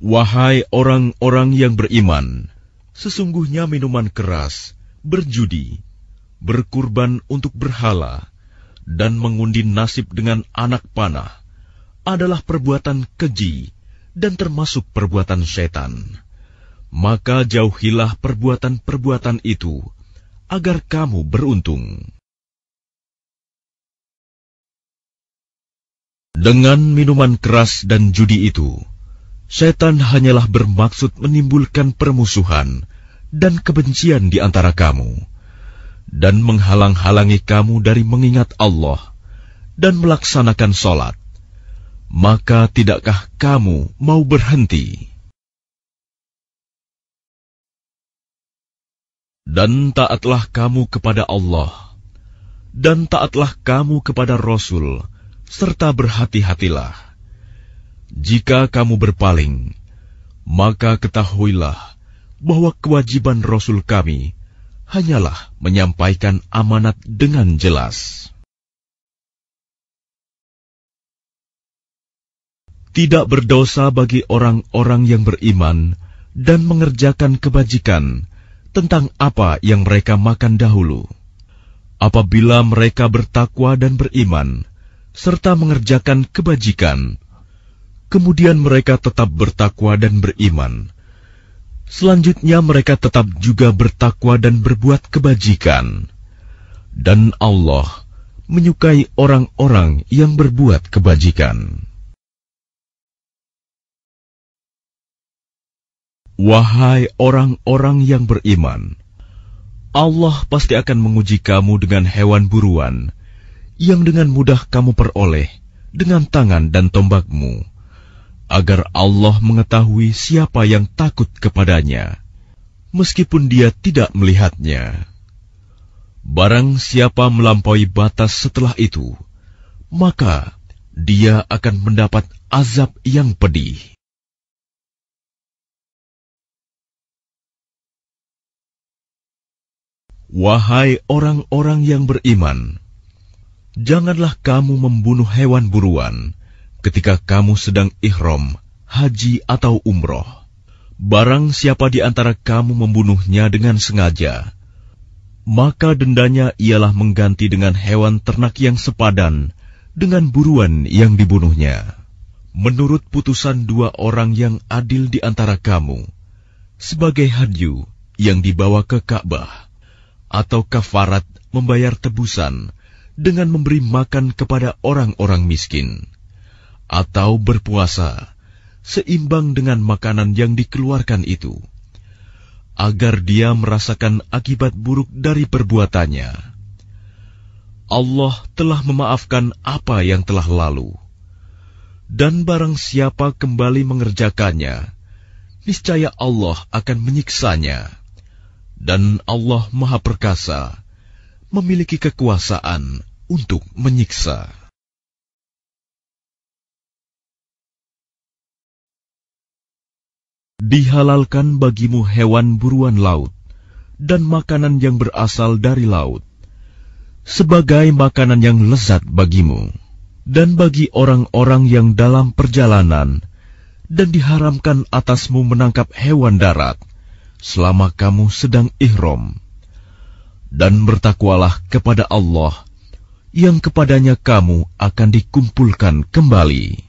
Wahai orang-orang yang beriman, sesungguhnya minuman keras, berjudi, berkurban untuk berhala, dan mengundi nasib dengan anak panah adalah perbuatan keji dan termasuk perbuatan setan. Maka jauhilah perbuatan-perbuatan itu agar kamu beruntung. Dengan minuman keras dan judi itu, setan hanyalah bermaksud menimbulkan permusuhan dan kebencian di antara kamu dan menghalang-halangi kamu dari mengingat Allah dan melaksanakan sholat, maka tidakkah kamu mau berhenti? Dan taatlah kamu kepada Allah, dan taatlah kamu kepada Rasul, serta berhati-hatilah. Jika kamu berpaling, maka ketahuilah bahwa kewajiban Rasul kami – hanyalah menyampaikan amanat dengan jelas. Tidak berdosa bagi orang-orang yang beriman dan mengerjakan kebajikan tentang apa yang mereka makan dahulu. Apabila mereka bertakwa dan beriman, serta mengerjakan kebajikan, kemudian mereka tetap bertakwa dan beriman Selanjutnya mereka tetap juga bertakwa dan berbuat kebajikan. Dan Allah menyukai orang-orang yang berbuat kebajikan. Wahai orang-orang yang beriman, Allah pasti akan menguji kamu dengan hewan buruan yang dengan mudah kamu peroleh dengan tangan dan tombakmu agar Allah mengetahui siapa yang takut kepadanya, meskipun dia tidak melihatnya. Barang siapa melampaui batas setelah itu, maka dia akan mendapat azab yang pedih. Wahai orang-orang yang beriman, janganlah kamu membunuh hewan buruan ketika kamu sedang ihram, haji atau umroh. Barang siapa di antara kamu membunuhnya dengan sengaja, maka dendanya ialah mengganti dengan hewan ternak yang sepadan dengan buruan yang dibunuhnya. Menurut putusan dua orang yang adil di antara kamu, sebagai hadyu yang dibawa ke Ka'bah, atau kafarat membayar tebusan dengan memberi makan kepada orang-orang miskin atau berpuasa seimbang dengan makanan yang dikeluarkan itu, agar dia merasakan akibat buruk dari perbuatannya. Allah telah memaafkan apa yang telah lalu, dan barang siapa kembali mengerjakannya, niscaya Allah akan menyiksanya, dan Allah Maha Perkasa memiliki kekuasaan untuk menyiksa. Dihalalkan bagimu hewan buruan laut dan makanan yang berasal dari laut, sebagai makanan yang lezat bagimu, dan bagi orang-orang yang dalam perjalanan, dan diharamkan atasmu menangkap hewan darat selama kamu sedang ihram. Dan bertakwalah kepada Allah, yang kepadanya kamu akan dikumpulkan kembali.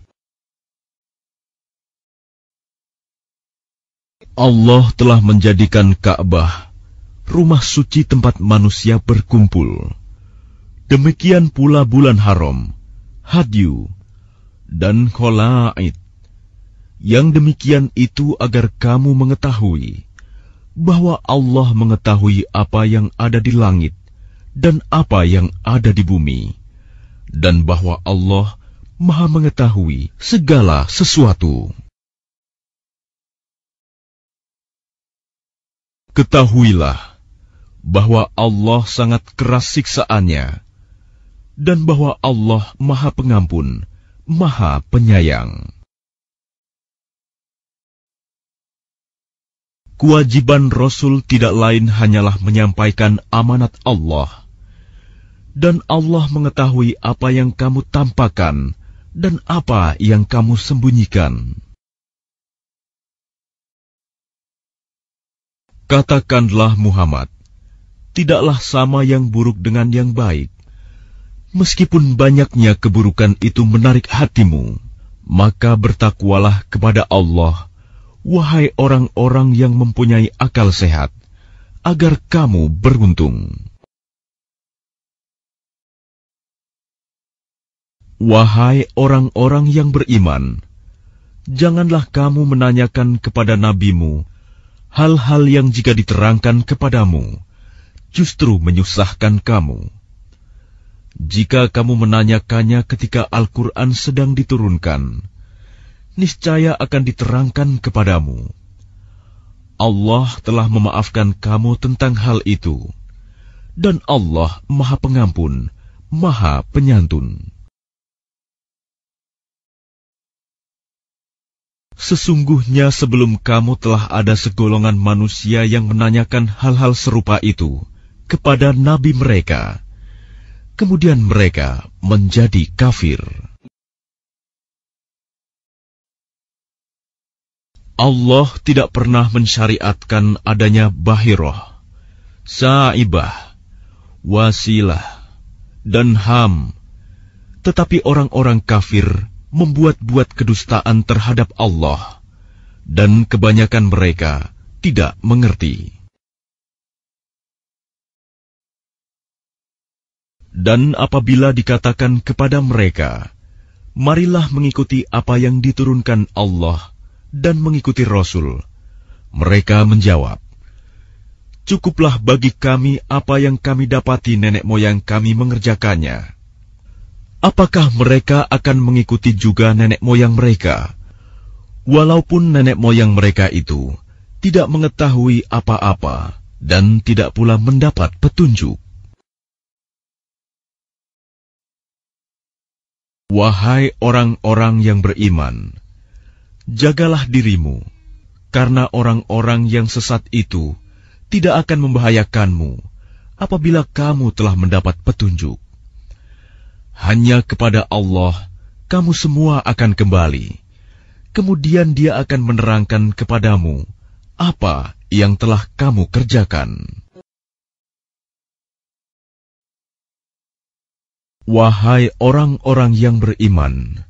Allah telah menjadikan Ka'bah rumah suci tempat manusia berkumpul. Demikian pula bulan haram, hadyu, dan kholait. Yang demikian itu agar kamu mengetahui bahwa Allah mengetahui apa yang ada di langit dan apa yang ada di bumi, dan bahwa Allah Maha Mengetahui segala sesuatu. Ketahuilah bahwa Allah sangat keras siksaannya dan bahwa Allah Maha Pengampun, Maha Penyayang. Kewajiban Rasul tidak lain hanyalah menyampaikan amanat Allah, dan Allah mengetahui apa yang kamu tampakkan dan apa yang kamu sembunyikan. Katakanlah Muhammad, tidaklah sama yang buruk dengan yang baik. Meskipun banyaknya keburukan itu menarik hatimu, maka bertakwalah kepada Allah, wahai orang-orang yang mempunyai akal sehat, agar kamu beruntung. Wahai orang-orang yang beriman, janganlah kamu menanyakan kepada nabimu hal-hal yang jika diterangkan kepadamu justru menyusahkan kamu. Jika kamu menanyakannya ketika Al-Quran sedang diturunkan, niscaya akan diterangkan kepadamu. Allah telah memaafkan kamu tentang hal itu, dan Allah Maha Pengampun, Maha Penyantun. Sesungguhnya sebelum kamu telah ada segolongan manusia yang menanyakan hal-hal serupa itu kepada nabi mereka. Kemudian mereka menjadi kafir. Allah tidak pernah mensyariatkan adanya bahiroh, saibah, wasilah, dan ham. Tetapi orang-orang kafir membuat-buat kedustaan terhadap Allah, dan kebanyakan mereka tidak mengerti. Dan apabila dikatakan kepada mereka, "Marilah mengikuti apa yang diturunkan Allah dan mengikuti Rasul," mereka menjawab, "Cukuplah bagi kami apa yang kami dapati nenek moyang kami mengerjakannya." apakah mereka akan mengikuti juga nenek moyang mereka, walaupun nenek moyang mereka itu tidak mengetahui apa-apa dan tidak pula mendapat petunjuk? Wahai orang-orang yang beriman, jagalah dirimu, karena orang-orang yang sesat itu tidak akan membahayakanmu apabila kamu telah mendapat petunjuk. Hanya kepada Allah kamu semua akan kembali. Kemudian dia akan menerangkan kepadamu apa yang telah kamu kerjakan. Wahai orang-orang yang beriman,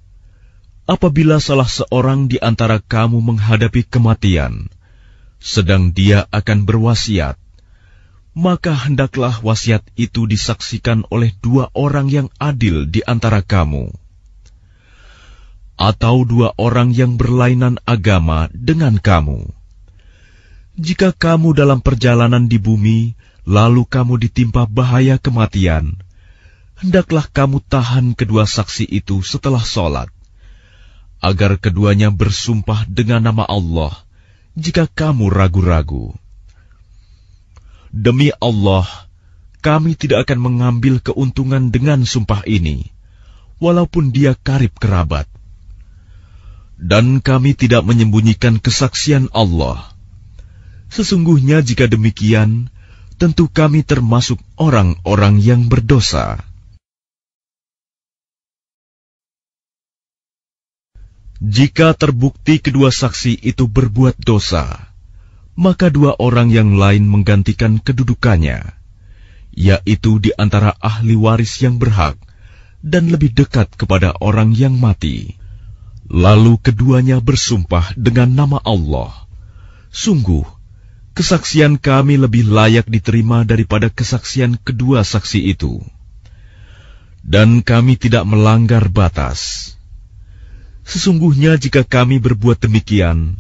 apabila salah seorang di antara kamu menghadapi kematian, sedang dia akan berwasiat, maka hendaklah wasiat itu disaksikan oleh dua orang yang adil di antara kamu, atau dua orang yang berlainan agama dengan kamu. Jika kamu dalam perjalanan di bumi, lalu kamu ditimpa bahaya kematian, hendaklah kamu tahan kedua saksi itu setelah sholat, agar keduanya bersumpah dengan nama Allah jika kamu ragu-ragu. Demi Allah, kami tidak akan mengambil keuntungan dengan sumpah ini, walaupun dia karib kerabat. Dan kami tidak menyembunyikan kesaksian Allah. Sesungguhnya jika demikian, tentu kami termasuk orang-orang yang berdosa. Jika terbukti kedua saksi itu berbuat dosa, maka dua orang yang lain menggantikan kedudukannya, yaitu di antara ahli waris yang berhak dan lebih dekat kepada orang yang mati. Lalu keduanya bersumpah dengan nama Allah. Sungguh, kesaksian kami lebih layak diterima daripada kesaksian kedua saksi itu. Dan kami tidak melanggar batas. Sesungguhnya jika kami berbuat demikian,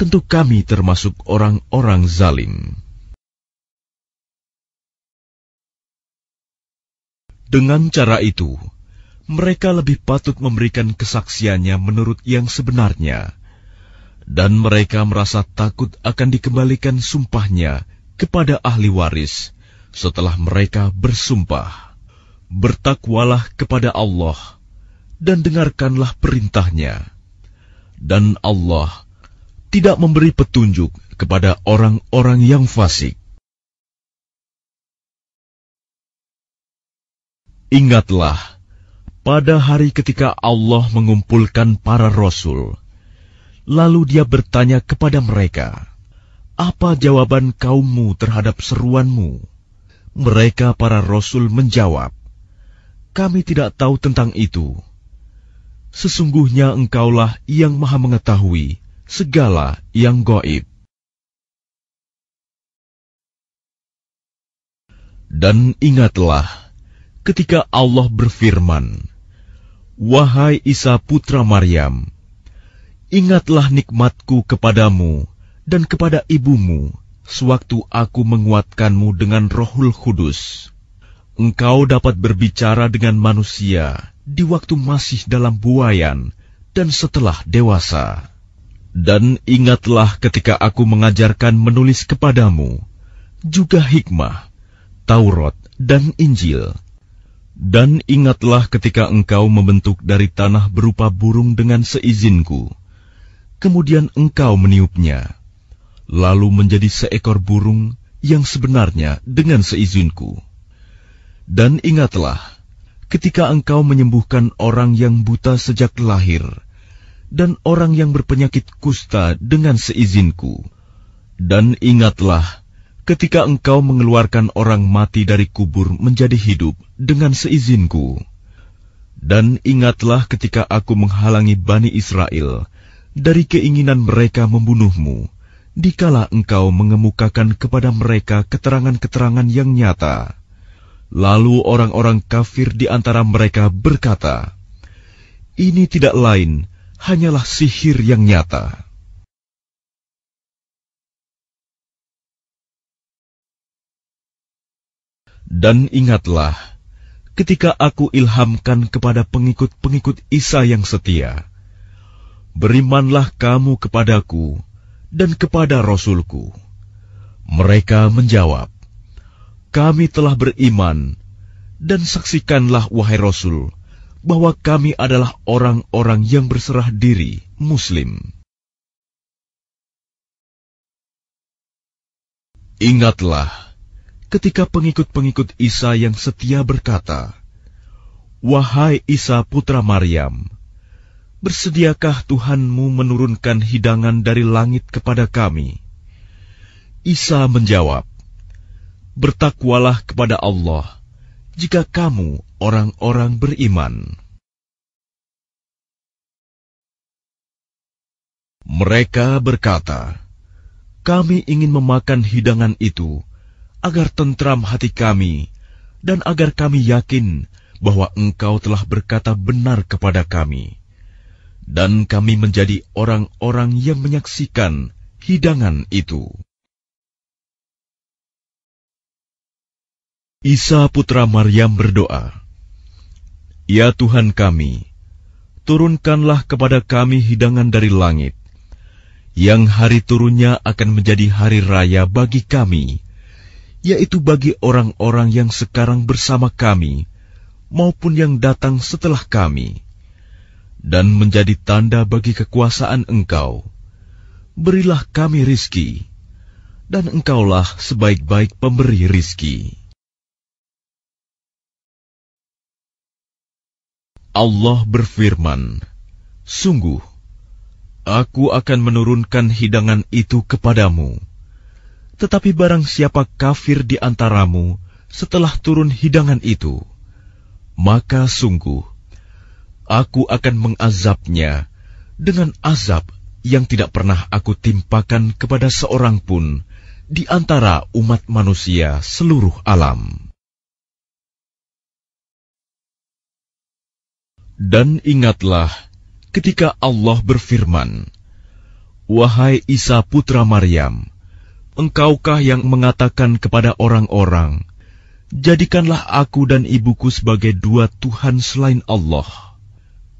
tentu kami termasuk orang-orang zalim. Dengan cara itu, mereka lebih patut memberikan kesaksiannya menurut yang sebenarnya, dan mereka merasa takut akan dikembalikan sumpahnya kepada ahli waris setelah mereka bersumpah. Bertakwalah kepada Allah dan dengarkanlah perintahnya, dan Allah tidak memberi petunjuk kepada orang-orang yang fasik. Ingatlah, pada hari ketika Allah mengumpulkan para rasul, lalu dia bertanya kepada mereka, "Apa jawaban kaummu terhadap seruanmu?" Mereka para rasul menjawab, "Kami tidak tahu tentang itu. Sesungguhnya Engkaulah yang Maha Mengetahui." segala yang goib. Dan ingatlah ketika Allah berfirman, Wahai Isa putra Maryam, ingatlah nikmatku kepadamu dan kepada ibumu sewaktu aku menguatkanmu dengan rohul kudus. Engkau dapat berbicara dengan manusia di waktu masih dalam buayan dan setelah dewasa. Dan ingatlah ketika aku mengajarkan menulis kepadamu juga hikmah, Taurat dan Injil. Dan ingatlah ketika engkau membentuk dari tanah berupa burung dengan seizinku. Kemudian engkau meniupnya, lalu menjadi seekor burung yang sebenarnya dengan seizinku. Dan ingatlah ketika engkau menyembuhkan orang yang buta sejak lahir, dan orang yang berpenyakit kusta dengan seizinku. Dan ingatlah, ketika engkau mengeluarkan orang mati dari kubur menjadi hidup dengan seizinku. Dan ingatlah ketika aku menghalangi Bani Israel dari keinginan mereka membunuhmu, dikala engkau mengemukakan kepada mereka keterangan-keterangan yang nyata. Lalu orang-orang kafir di antara mereka berkata, Ini tidak lain, hanyalah sihir yang nyata. Dan ingatlah, ketika aku ilhamkan kepada pengikut-pengikut Isa yang setia, berimanlah kamu kepadaku dan kepada Rasulku. Mereka menjawab, Kami telah beriman, dan saksikanlah wahai Rasul, bahwa kami adalah orang-orang yang berserah diri, Muslim. Ingatlah ketika pengikut-pengikut Isa yang setia berkata, "Wahai Isa putra Maryam, bersediakah Tuhanmu menurunkan hidangan dari langit kepada kami?" Isa menjawab, "Bertakwalah kepada Allah jika kamu orang-orang beriman. Mereka berkata, "Kami ingin memakan hidangan itu agar tentram hati kami dan agar kami yakin bahwa Engkau telah berkata benar kepada kami, dan kami menjadi orang-orang yang menyaksikan hidangan itu." Isa putra Maryam berdoa, Ya Tuhan kami, turunkanlah kepada kami hidangan dari langit, yang hari turunnya akan menjadi hari raya bagi kami, yaitu bagi orang-orang yang sekarang bersama kami, maupun yang datang setelah kami, dan menjadi tanda bagi kekuasaan engkau. Berilah kami rizki, dan engkaulah sebaik-baik pemberi rizki. Allah berfirman, Sungguh, aku akan menurunkan hidangan itu kepadamu. Tetapi barang siapa kafir di antaramu setelah turun hidangan itu, maka sungguh, aku akan mengazabnya dengan azab yang tidak pernah aku timpakan kepada seorang pun di antara umat manusia seluruh alam. Dan ingatlah ketika Allah berfirman, Wahai Isa putra Maryam, engkaukah yang mengatakan kepada orang-orang, Jadikanlah aku dan ibuku sebagai dua Tuhan selain Allah.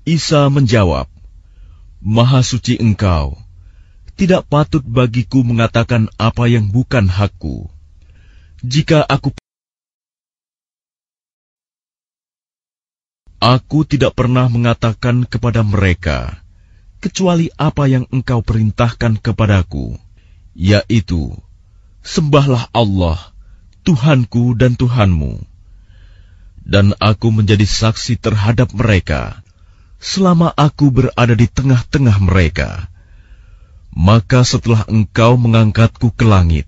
Isa menjawab, Maha suci engkau, tidak patut bagiku mengatakan apa yang bukan hakku. Jika aku Aku tidak pernah mengatakan kepada mereka kecuali apa yang engkau perintahkan kepadaku, yaitu sembahlah Allah, Tuhanku dan Tuhanmu. Dan aku menjadi saksi terhadap mereka selama aku berada di tengah-tengah mereka. Maka setelah engkau mengangkatku ke langit,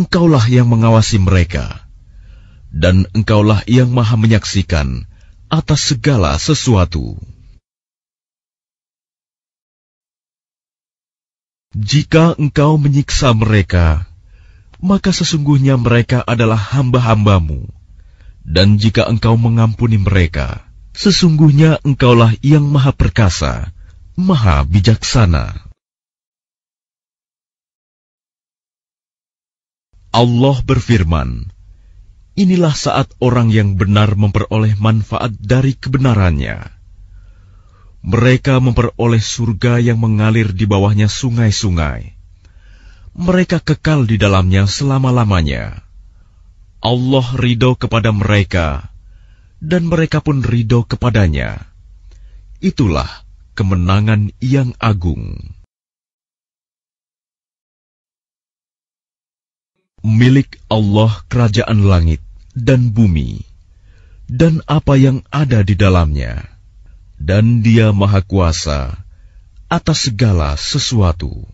engkaulah yang mengawasi mereka, dan engkaulah yang maha menyaksikan atas segala sesuatu. Jika engkau menyiksa mereka, maka sesungguhnya mereka adalah hamba-hambamu. Dan jika engkau mengampuni mereka, sesungguhnya engkaulah yang maha perkasa, maha bijaksana. Allah berfirman, Inilah saat orang yang benar memperoleh manfaat dari kebenarannya. Mereka memperoleh surga yang mengalir di bawahnya sungai-sungai. Mereka kekal di dalamnya selama-lamanya. Allah ridho kepada mereka, dan mereka pun ridho kepadanya. Itulah kemenangan yang agung. milik Allah Kerajaan Langit dan bumi, dan apa yang ada di dalamnya, dan Dia Maha Kuasa atas segala sesuatu.